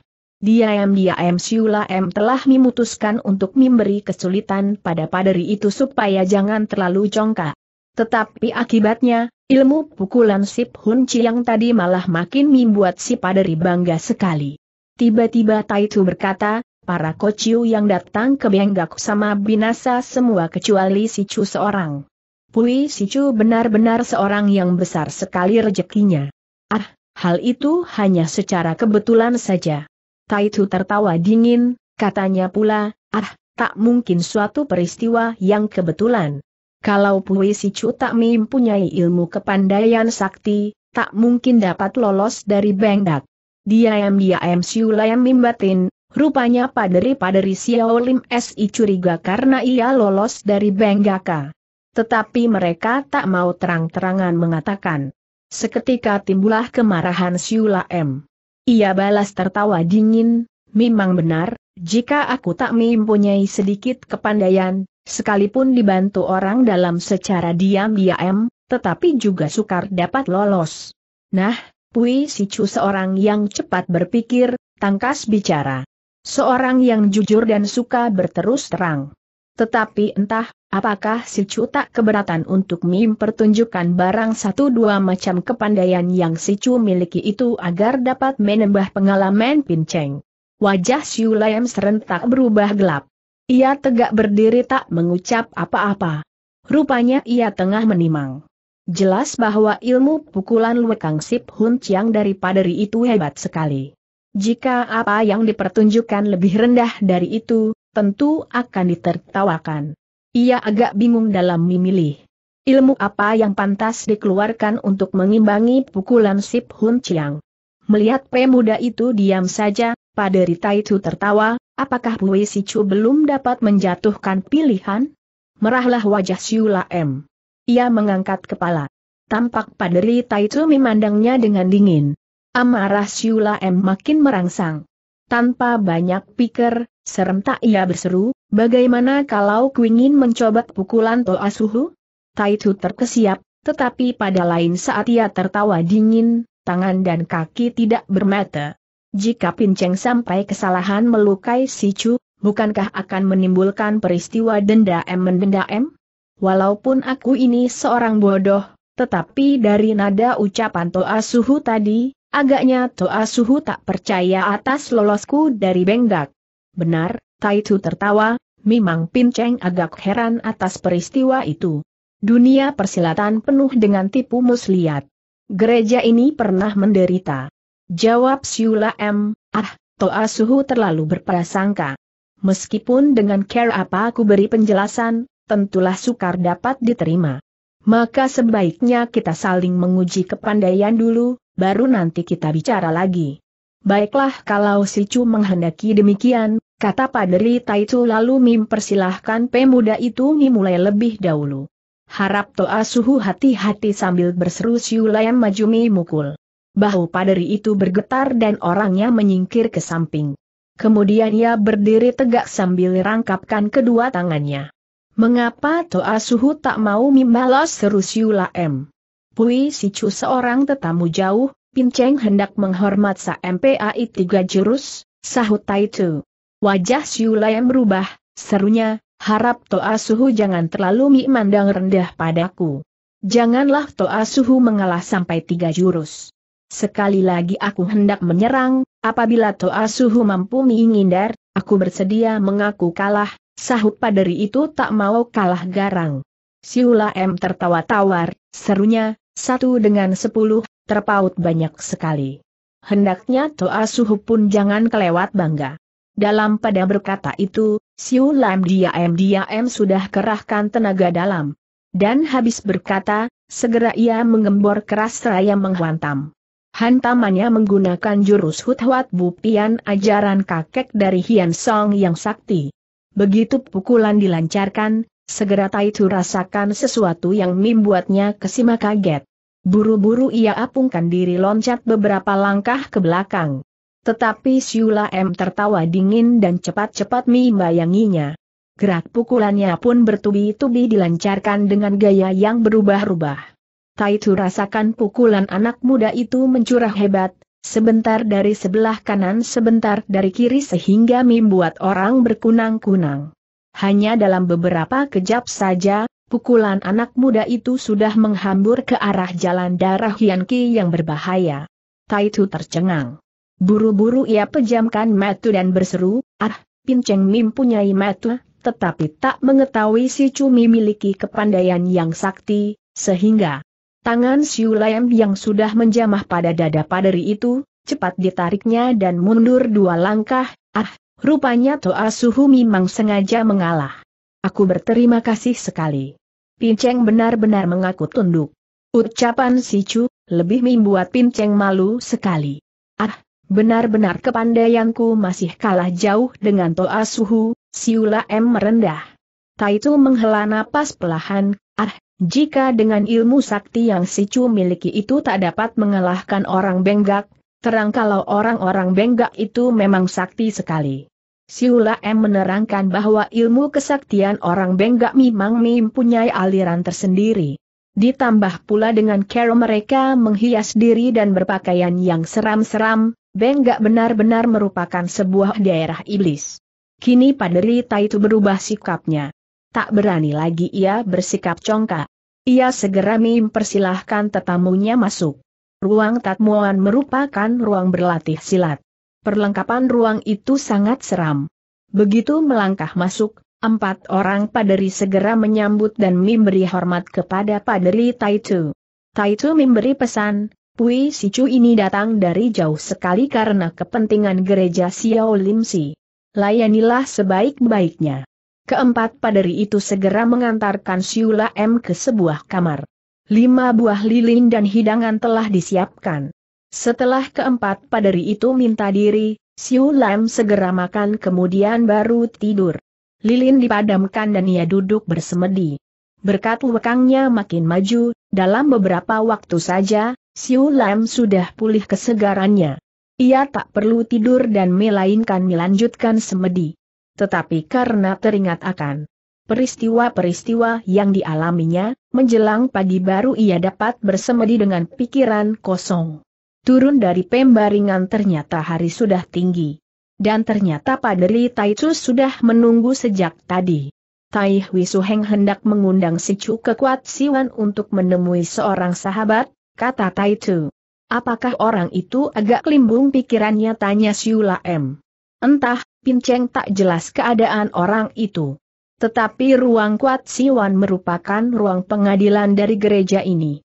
Diam-diam Siula M telah memutuskan untuk memberi kesulitan pada paderi itu supaya jangan terlalu congkak. Tetapi akibatnya, ilmu pukulan Sip Hun yang tadi malah makin membuat si paderi bangga sekali. Tiba-tiba Taitu berkata, para kociu yang datang ke Benggak sama binasa semua kecuali si Chu seorang. Pui si Chu benar-benar seorang yang besar sekali rezekinya. Ah, hal itu hanya secara kebetulan saja. Taitu tertawa dingin, katanya pula, ah, tak mungkin suatu peristiwa yang kebetulan. Kalau Pui Sicu tak mempunyai ilmu kepandaian sakti, tak mungkin dapat lolos dari bengdak. Diam-diam Siu Lam mimbatin, rupanya paderi-paderi Xiao Lim Si curiga karena ia lolos dari bengdaka. Tetapi mereka tak mau terang-terangan mengatakan. Seketika timbullah kemarahan Siu Lam. Ia balas tertawa dingin, memang benar, jika aku tak mempunyai sedikit kepandaian, sekalipun dibantu orang dalam secara diam-diam, tetapi juga sukar dapat lolos. Nah, Pui Sicu seorang yang cepat berpikir, tangkas bicara. Seorang yang jujur dan suka berterus terang. Tetapi entah, apakah si Chu tak keberatan untuk Mim pertunjukkan barang satu dua macam kepandaian yang si Chu miliki itu agar dapat menambah pengalaman pincang. Wajah Siu Lam serentak berubah gelap. Ia tegak berdiri tak mengucap apa-apa. Rupanya ia tengah menimang. Jelas bahwa ilmu pukulan luekang Sip Hun Chiang dari paderi itu hebat sekali. Jika apa yang dipertunjukkan lebih rendah dari itu, tentu akan ditertawakan. Ia agak bingung dalam memilih. Ilmu apa yang pantas dikeluarkan untuk mengimbangi pukulan Sip Hun Chiang. Melihat pemuda itu diam saja, Paderita itu tertawa, apakah Wei Sichu belum dapat menjatuhkan pilihan? Merahlah wajah Siula M. Ia mengangkat kepala. Tampak Paderita itu memandangnya dengan dingin. Amarah Siula M makin merangsang. Tanpa banyak pikir, serentak ia berseru, bagaimana kalau kuingin mencoba pukulan Toa Suhu? Taitu terkesiap, tetapi pada lain saat ia tertawa dingin, tangan dan kaki tidak bermata. Jika Pinceng sampai kesalahan melukai si Chu, bukankah akan menimbulkan peristiwa denda M mendenda M? Walaupun aku ini seorang bodoh, tetapi dari nada ucapan Toa Suhu tadi, Agaknya Toa Suhu tak percaya atas lolosku dari Benggak. Benar, Tai Taitu tertawa, Memang Pinceng agak heran atas peristiwa itu. Dunia persilatan penuh dengan tipu muslihat. Gereja ini pernah menderita. Jawab Siula M, ah, Toa Suhu terlalu berprasangka. Meskipun dengan care apa aku beri penjelasan, tentulah sukar dapat diterima. Maka sebaiknya kita saling menguji kepandaian dulu, baru nanti kita bicara lagi. Baiklah kalau si Chu menghendaki demikian, kata Padri Taitu lalu mempersilahkan pemuda itu mulai lebih dahulu. Harap Toa Suhu hati-hati sambil berseru Siu Layam maju mukul. Bahu Padri itu bergetar dan orangnya menyingkir ke samping. Kemudian ia berdiri tegak sambil rangkapkan kedua tangannya. Mengapa Toa Suhu tak mau membalas seru Siula M? Pui Si Chu seorang tetamu jauh, Pin Cheng hendak menghormat sa MPAI tiga jurus, sahut Tai Chu. Wajah M berubah, serunya, harap Toa Suhu jangan terlalu memandang rendah padaku. Janganlah Toa Suhu mengalah sampai tiga jurus. Sekali lagi aku hendak menyerang, apabila Toa Suhu mampu menghindar, aku bersedia mengaku kalah, sahut paderi itu tak mau kalah garang. Siula M tertawa tawar, serunya, satu dengan sepuluh, terpaut banyak sekali. Hendaknya Toa Suhu pun jangan kelewat bangga. Dalam pada berkata itu, Siu Lam diam-diam sudah kerahkan tenaga dalam. Dan habis berkata, segera ia mengembor keras raya menghantam. Hantamannya menggunakan jurus Huthuat Bupian ajaran kakek dari Hian Song yang sakti. Begitu pukulan dilancarkan, Segera Taitu rasakan sesuatu yang membuatnya kesima kaget. Buru-buru ia apungkan diri loncat beberapa langkah ke belakang. Tetapi Siula M tertawa dingin dan cepat-cepat membayanginya. Gerak pukulannya pun bertubi-tubi dilancarkan dengan gaya yang berubah-ubah. Taitu rasakan pukulan anak muda itu mencurah hebat, sebentar dari sebelah kanan sebentar dari kiri sehingga membuat orang berkunang-kunang. Hanya dalam beberapa kejap saja, pukulan anak muda itu sudah menghambur ke arah jalan darah Ki yang berbahaya. Taitu tercengang. Buru-buru ia pejamkan mata dan berseru, ah, Pinceng Mim punyai mata, tetapi tak mengetahui si Cumi miliki kepandaian yang sakti, sehingga tangan Siulayam yang sudah menjamah pada dada paderi itu, cepat ditariknya dan mundur dua langkah, ah, Rupanya Toa Suhu memang sengaja mengalah. Aku berterima kasih sekali. Pinceng benar-benar mengaku tunduk. Ucapan si Chu, lebih membuat Pinceng malu sekali. Ah, benar-benar kepandaianku masih kalah jauh dengan Toa Suhu, Siula M merendah. Taitu menghela napas pelahan, ah, jika dengan ilmu sakti yang si Chu miliki itu tak dapat mengalahkan orang benggak, terang kalau orang-orang benggak itu memang sakti sekali. Siula M menerangkan bahwa ilmu kesaktian orang Benggak memang mempunyai aliran tersendiri. Ditambah pula dengan cara mereka menghias diri dan berpakaian yang seram-seram, Benggak benar-benar merupakan sebuah daerah iblis. Kini Paderita itu berubah sikapnya. Tak berani lagi ia bersikap congkak. Ia segera mempersilahkan tetamunya masuk. Ruang Tatmuan merupakan ruang berlatih silat. Perlengkapan ruang itu sangat seram. Begitu melangkah masuk, empat orang paderi segera menyambut dan memberi hormat kepada paderi Taitu. Taitu memberi pesan, Pui Sicu ini datang dari jauh sekali karena kepentingan gereja Xiao Si. Layanilah sebaik-baiknya. Keempat paderi itu segera mengantarkan Siula M ke sebuah kamar. Lima buah lilin dan hidangan telah disiapkan. Setelah keempat paderi itu minta diri, Siu Lam segera makan kemudian baru tidur. Lilin dipadamkan dan ia duduk bersemedi. Berkat wekangnya makin maju, dalam beberapa waktu saja, Siu Lam sudah pulih kesegarannya. Ia tak perlu tidur dan melainkan melanjutkan semedi. Tetapi karena teringat akan peristiwa-peristiwa yang dialaminya, menjelang pagi baru ia dapat bersemedi dengan pikiran kosong turun dari pembaringan ternyata hari sudah tinggi. Dan ternyata Padri Taichu sudah menunggu sejak tadi. Tai Hui Suheng hendak mengundang si Chu kekuat Siwan untuk menemui seorang sahabat, kata Tai Chu. Apakah orang itu agak limbung pikirannya tanya Siula M. Entah, Pinceng tak jelas keadaan orang itu. Tetapi ruang kuat Siwan merupakan ruang pengadilan dari gereja ini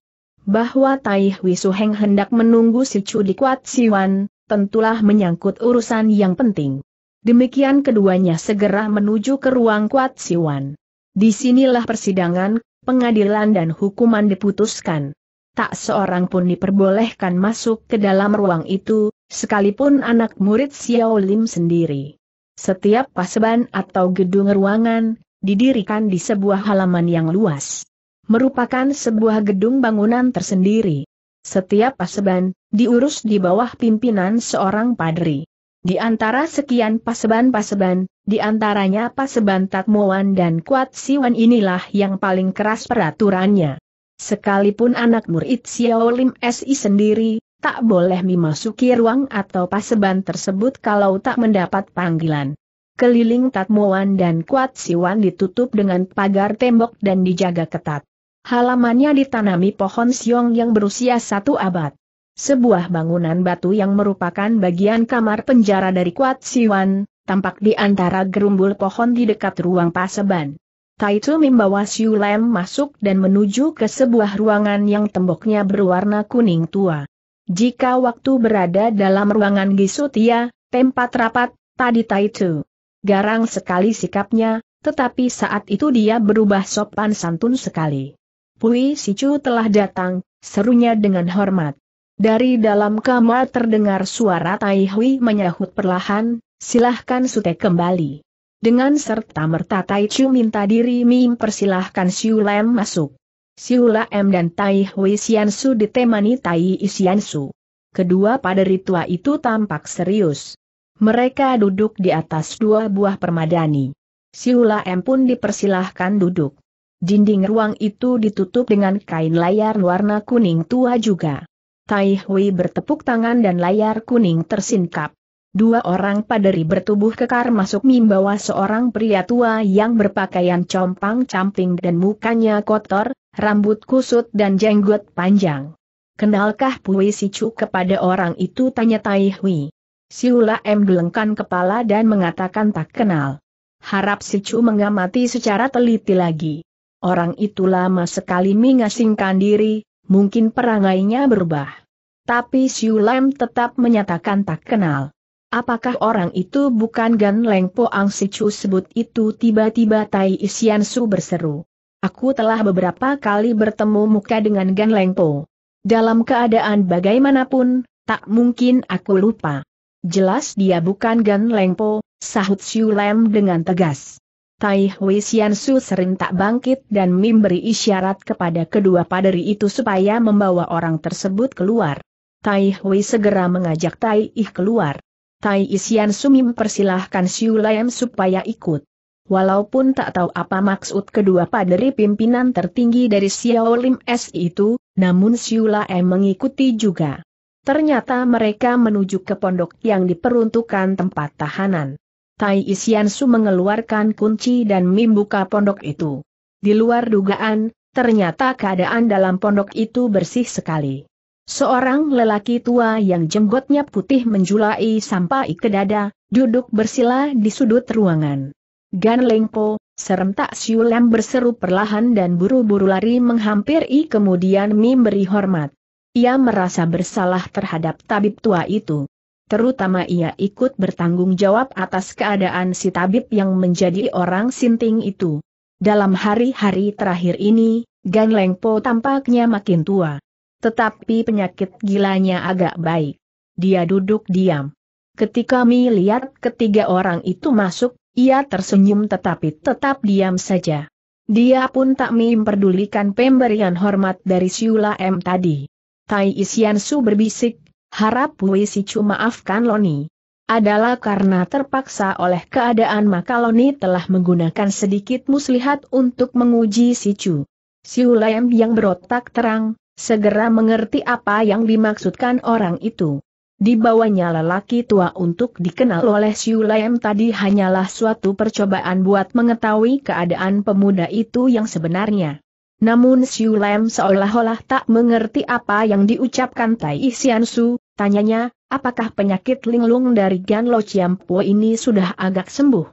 bahwa Tai Hui Suheng hendak menunggu si Di Kuat Siwan, tentulah menyangkut urusan yang penting. Demikian keduanya segera menuju ke ruang Kuat Siwan. Disinilah persidangan, pengadilan dan hukuman diputuskan. Tak seorang pun diperbolehkan masuk ke dalam ruang itu, sekalipun anak murid Xiao Lim sendiri. Setiap paseban atau gedung ruangan, didirikan di sebuah halaman yang luas merupakan sebuah gedung bangunan tersendiri. Setiap paseban, diurus di bawah pimpinan seorang padri. Di antara sekian paseban-paseban, di antaranya paseban Tatmoan dan Kuat Siwan inilah yang paling keras peraturannya. Sekalipun anak murid Xiao Lim SI sendiri, tak boleh memasuki ruang atau paseban tersebut kalau tak mendapat panggilan. Keliling Tatmoan dan Kuat Siwan ditutup dengan pagar tembok dan dijaga ketat halamannya ditanami pohon siong yang berusia satu abad. Sebuah bangunan batu yang merupakan bagian kamar penjara dari Kuat Siwan, tampak di antara gerumbul pohon di dekat ruang paseban. Taitu membawa Siu Lem masuk dan menuju ke sebuah ruangan yang temboknya berwarna kuning tua. Jika waktu berada dalam ruangan Gisutia, tempat rapat, tadi Taitu. Garang sekali sikapnya, tetapi saat itu dia berubah sopan santun sekali. Pui Sicu telah datang, serunya dengan hormat. Dari dalam kamar terdengar suara Tai Hui menyahut perlahan, silahkan Sute kembali. Dengan serta merta Tai Chu minta diri Mim persilahkan Siu Lem masuk. Siu Lem dan Tai Hui Siansu ditemani Tai Isiansu. Kedua pada ritual itu tampak serius. Mereka duduk di atas dua buah permadani. Siu Lem pun dipersilahkan duduk. Dinding ruang itu ditutup dengan kain layar warna kuning tua juga. Tai Hui bertepuk tangan dan layar kuning tersingkap. Dua orang paderi bertubuh kekar masuk membawa seorang pria tua yang berpakaian compang-camping dan mukanya kotor, rambut kusut dan jenggot panjang. Kenalkah Pui Sicu kepada orang itu tanya Tai Hui. Siula M gelengkan kepala dan mengatakan tak kenal. Harap Sicu mengamati secara teliti lagi. Orang itu lama sekali mengasingkan diri, mungkin perangainya berubah. Tapi Siu Lam tetap menyatakan tak kenal. Apakah orang itu bukan Gan Leng Ang Si Chu sebut itu tiba-tiba Tai Isian Su berseru. Aku telah beberapa kali bertemu muka dengan Gan Leng Po. Dalam keadaan bagaimanapun, tak mungkin aku lupa. Jelas dia bukan Gan Leng Po, sahut Siu Lam dengan tegas. Tai Hui Su sering tak bangkit dan memberi isyarat kepada kedua paderi itu supaya membawa orang tersebut keluar. Tai Hui segera mengajak Tai Ih keluar. Tai Xian Su mempersilahkan Siu Lam supaya ikut. Walaupun tak tahu apa maksud kedua paderi pimpinan tertinggi dari Xiao Lim S itu, namun Siu Lam mengikuti juga. Ternyata mereka menuju ke pondok yang diperuntukkan tempat tahanan. Tai Isiansu mengeluarkan kunci dan membuka pondok itu. Di luar dugaan, ternyata keadaan dalam pondok itu bersih sekali. Seorang lelaki tua yang jenggotnya putih menjulai sampai ke dada, duduk bersila di sudut ruangan. Gan Lengpo, serentak Siulam berseru perlahan dan buru-buru lari menghampiri kemudian memberi hormat. Ia merasa bersalah terhadap tabib tua itu terutama ia ikut bertanggung jawab atas keadaan si tabib yang menjadi orang sinting itu. Dalam hari-hari terakhir ini, Gan Leng Po tampaknya makin tua. Tetapi penyakit gilanya agak baik. Dia duduk diam. Ketika Mi lihat ketiga orang itu masuk, ia tersenyum tetapi tetap diam saja. Dia pun tak memperdulikan pemberian hormat dari Siula M tadi. Tai Su berbisik, Harap Puisicu maafkan Loni. Adalah karena terpaksa oleh keadaan maka Loni telah menggunakan sedikit muslihat untuk menguji si Sicu. Siulem yang berotak terang, segera mengerti apa yang dimaksudkan orang itu. Dibawanya lelaki tua untuk dikenal oleh Siulaim tadi hanyalah suatu percobaan buat mengetahui keadaan pemuda itu yang sebenarnya. Namun Siu Lem seolah-olah tak mengerti apa yang diucapkan Tai Isian Su, tanyanya, apakah penyakit linglung dari Gan Lo Chiampo ini sudah agak sembuh?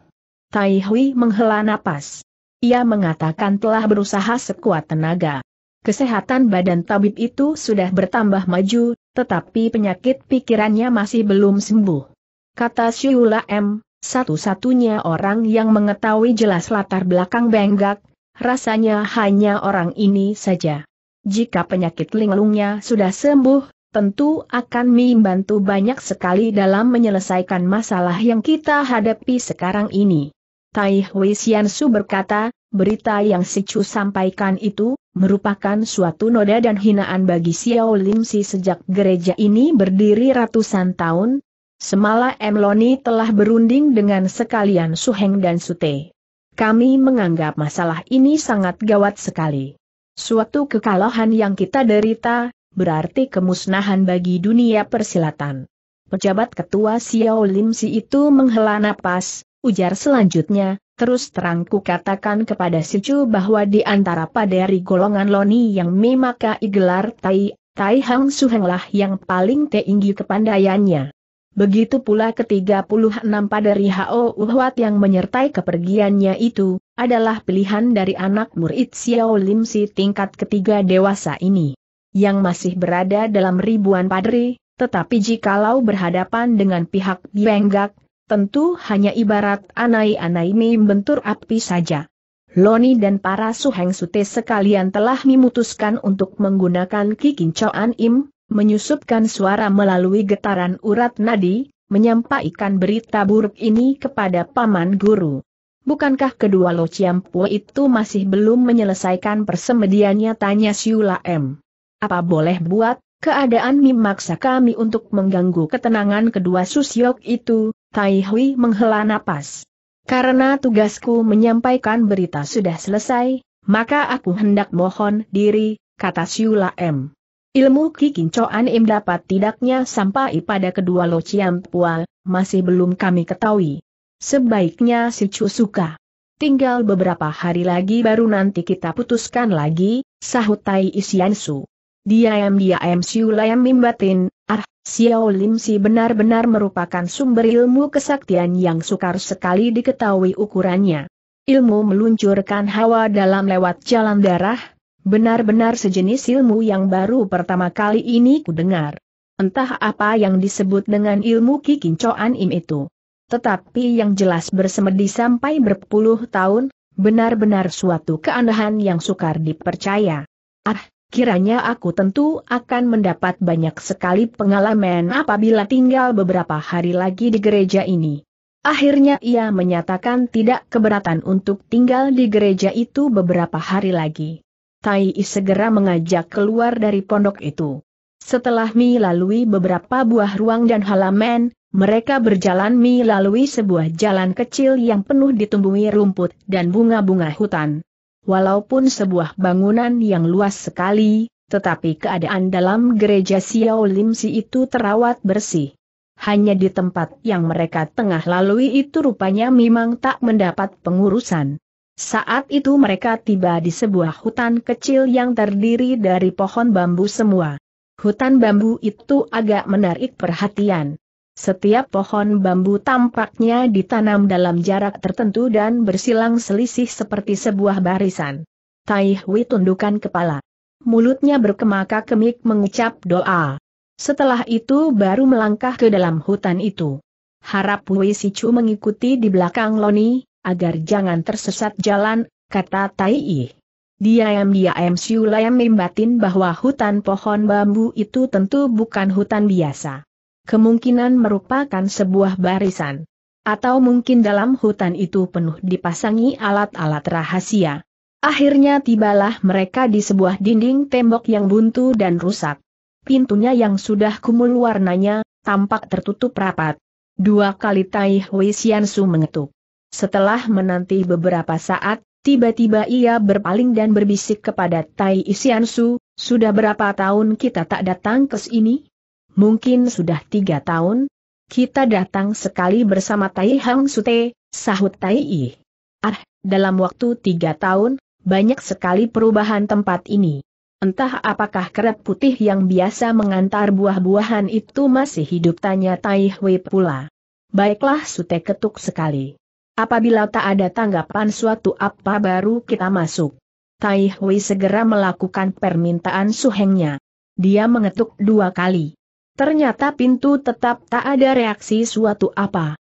Tai Hui menghela napas. Ia mengatakan telah berusaha sekuat tenaga. Kesehatan badan tabib itu sudah bertambah maju, tetapi penyakit pikirannya masih belum sembuh. Kata Siu M, satu-satunya orang yang mengetahui jelas latar belakang Benggak, Rasanya hanya orang ini saja. Jika penyakit linglungnya sudah sembuh, tentu akan membantu banyak sekali dalam menyelesaikan masalah yang kita hadapi sekarang ini. Tai Hui Su berkata, berita yang si Chu sampaikan itu, merupakan suatu noda dan hinaan bagi Xiao Lim Si sejak gereja ini berdiri ratusan tahun. Semala M. Loni telah berunding dengan sekalian Heng dan Sute. Kami menganggap masalah ini sangat gawat sekali. Suatu kekalahan yang kita derita, berarti kemusnahan bagi dunia persilatan. Pejabat ketua Xiao Lim Si itu menghela napas, ujar selanjutnya, terus terangku katakan kepada Si Chu bahwa di antara paderi golongan Loni yang memakai gelar Tai, Tai Hang Suhenglah yang paling tinggi kepandaiannya. Begitu pula ketiga puluh enam pada Hao Uhwat yang menyertai kepergiannya itu, adalah pilihan dari anak murid Xiao Lim Si tingkat ketiga dewasa ini. Yang masih berada dalam ribuan padri, tetapi jikalau berhadapan dengan pihak Bianggak, tentu hanya ibarat anai-anai bentur api saja. Loni dan para suheng sute sekalian telah memutuskan untuk menggunakan kikincoan im, menyusupkan suara melalui getaran urat nadi, menyampaikan berita buruk ini kepada Paman Guru. Bukankah kedua Lo Ciampu itu masih belum menyelesaikan persemediannya tanya Siula M. Apa boleh buat, keadaan memaksa kami untuk mengganggu ketenangan kedua Susyok itu, Tai Hui menghela napas. Karena tugasku menyampaikan berita sudah selesai, maka aku hendak mohon diri, kata Siula M. Ilmu Kikincoan Im dapat tidaknya sampai pada kedua Lo Chiam Pua, masih belum kami ketahui. Sebaiknya si Chu suka. Tinggal beberapa hari lagi baru nanti kita putuskan lagi, sahut Tai Isiansu. Diam-diam Siu Layam Mimbatin, ah, Xiao Lim Si benar-benar merupakan sumber ilmu kesaktian yang sukar sekali diketahui ukurannya. Ilmu meluncurkan hawa dalam lewat jalan darah, Benar-benar sejenis ilmu yang baru pertama kali ini kudengar. Entah apa yang disebut dengan ilmu kikincoan im itu. Tetapi yang jelas bersemedi sampai berpuluh tahun, benar-benar suatu keanehan yang sukar dipercaya. Ah, kiranya aku tentu akan mendapat banyak sekali pengalaman apabila tinggal beberapa hari lagi di gereja ini. Akhirnya ia menyatakan tidak keberatan untuk tinggal di gereja itu beberapa hari lagi. Tai segera mengajak keluar dari pondok itu. Setelah Mi lalui beberapa buah ruang dan halaman, mereka berjalan Mi lalui sebuah jalan kecil yang penuh ditumbuhi rumput dan bunga-bunga hutan. Walaupun sebuah bangunan yang luas sekali, tetapi keadaan dalam gereja Xiao Limsi itu terawat bersih. Hanya di tempat yang mereka tengah lalui itu rupanya memang tak mendapat pengurusan. Saat itu mereka tiba di sebuah hutan kecil yang terdiri dari pohon bambu semua. Hutan bambu itu agak menarik perhatian. Setiap pohon bambu tampaknya ditanam dalam jarak tertentu dan bersilang selisih seperti sebuah barisan. Tai Hui tundukkan kepala. Mulutnya berkemaka-kemik mengucap doa. Setelah itu baru melangkah ke dalam hutan itu. Harap Hui Sichu mengikuti di belakang Loni, agar jangan tersesat jalan, kata Tai I. Diam-diam em, Lam membatin bahwa hutan pohon bambu itu tentu bukan hutan biasa. Kemungkinan merupakan sebuah barisan. Atau mungkin dalam hutan itu penuh dipasangi alat-alat rahasia. Akhirnya tibalah mereka di sebuah dinding tembok yang buntu dan rusak. Pintunya yang sudah kumul warnanya, tampak tertutup rapat. Dua kali Tai Hui Xiansu mengetuk. Setelah menanti beberapa saat, tiba-tiba ia berpaling dan berbisik kepada Tai Isiansu, sudah berapa tahun kita tak datang ke sini? Mungkin sudah tiga tahun? Kita datang sekali bersama Tai Hang Sute, sahut Tai I. Ah, dalam waktu tiga tahun, banyak sekali perubahan tempat ini. Entah apakah kerap putih yang biasa mengantar buah-buahan itu masih hidup tanya Tai Hui pula. Baiklah Sute ketuk sekali. Apabila tak ada tanggapan suatu apa baru kita masuk. Tai Hui segera melakukan permintaan suhengnya. Dia mengetuk dua kali. Ternyata pintu tetap tak ada reaksi suatu apa.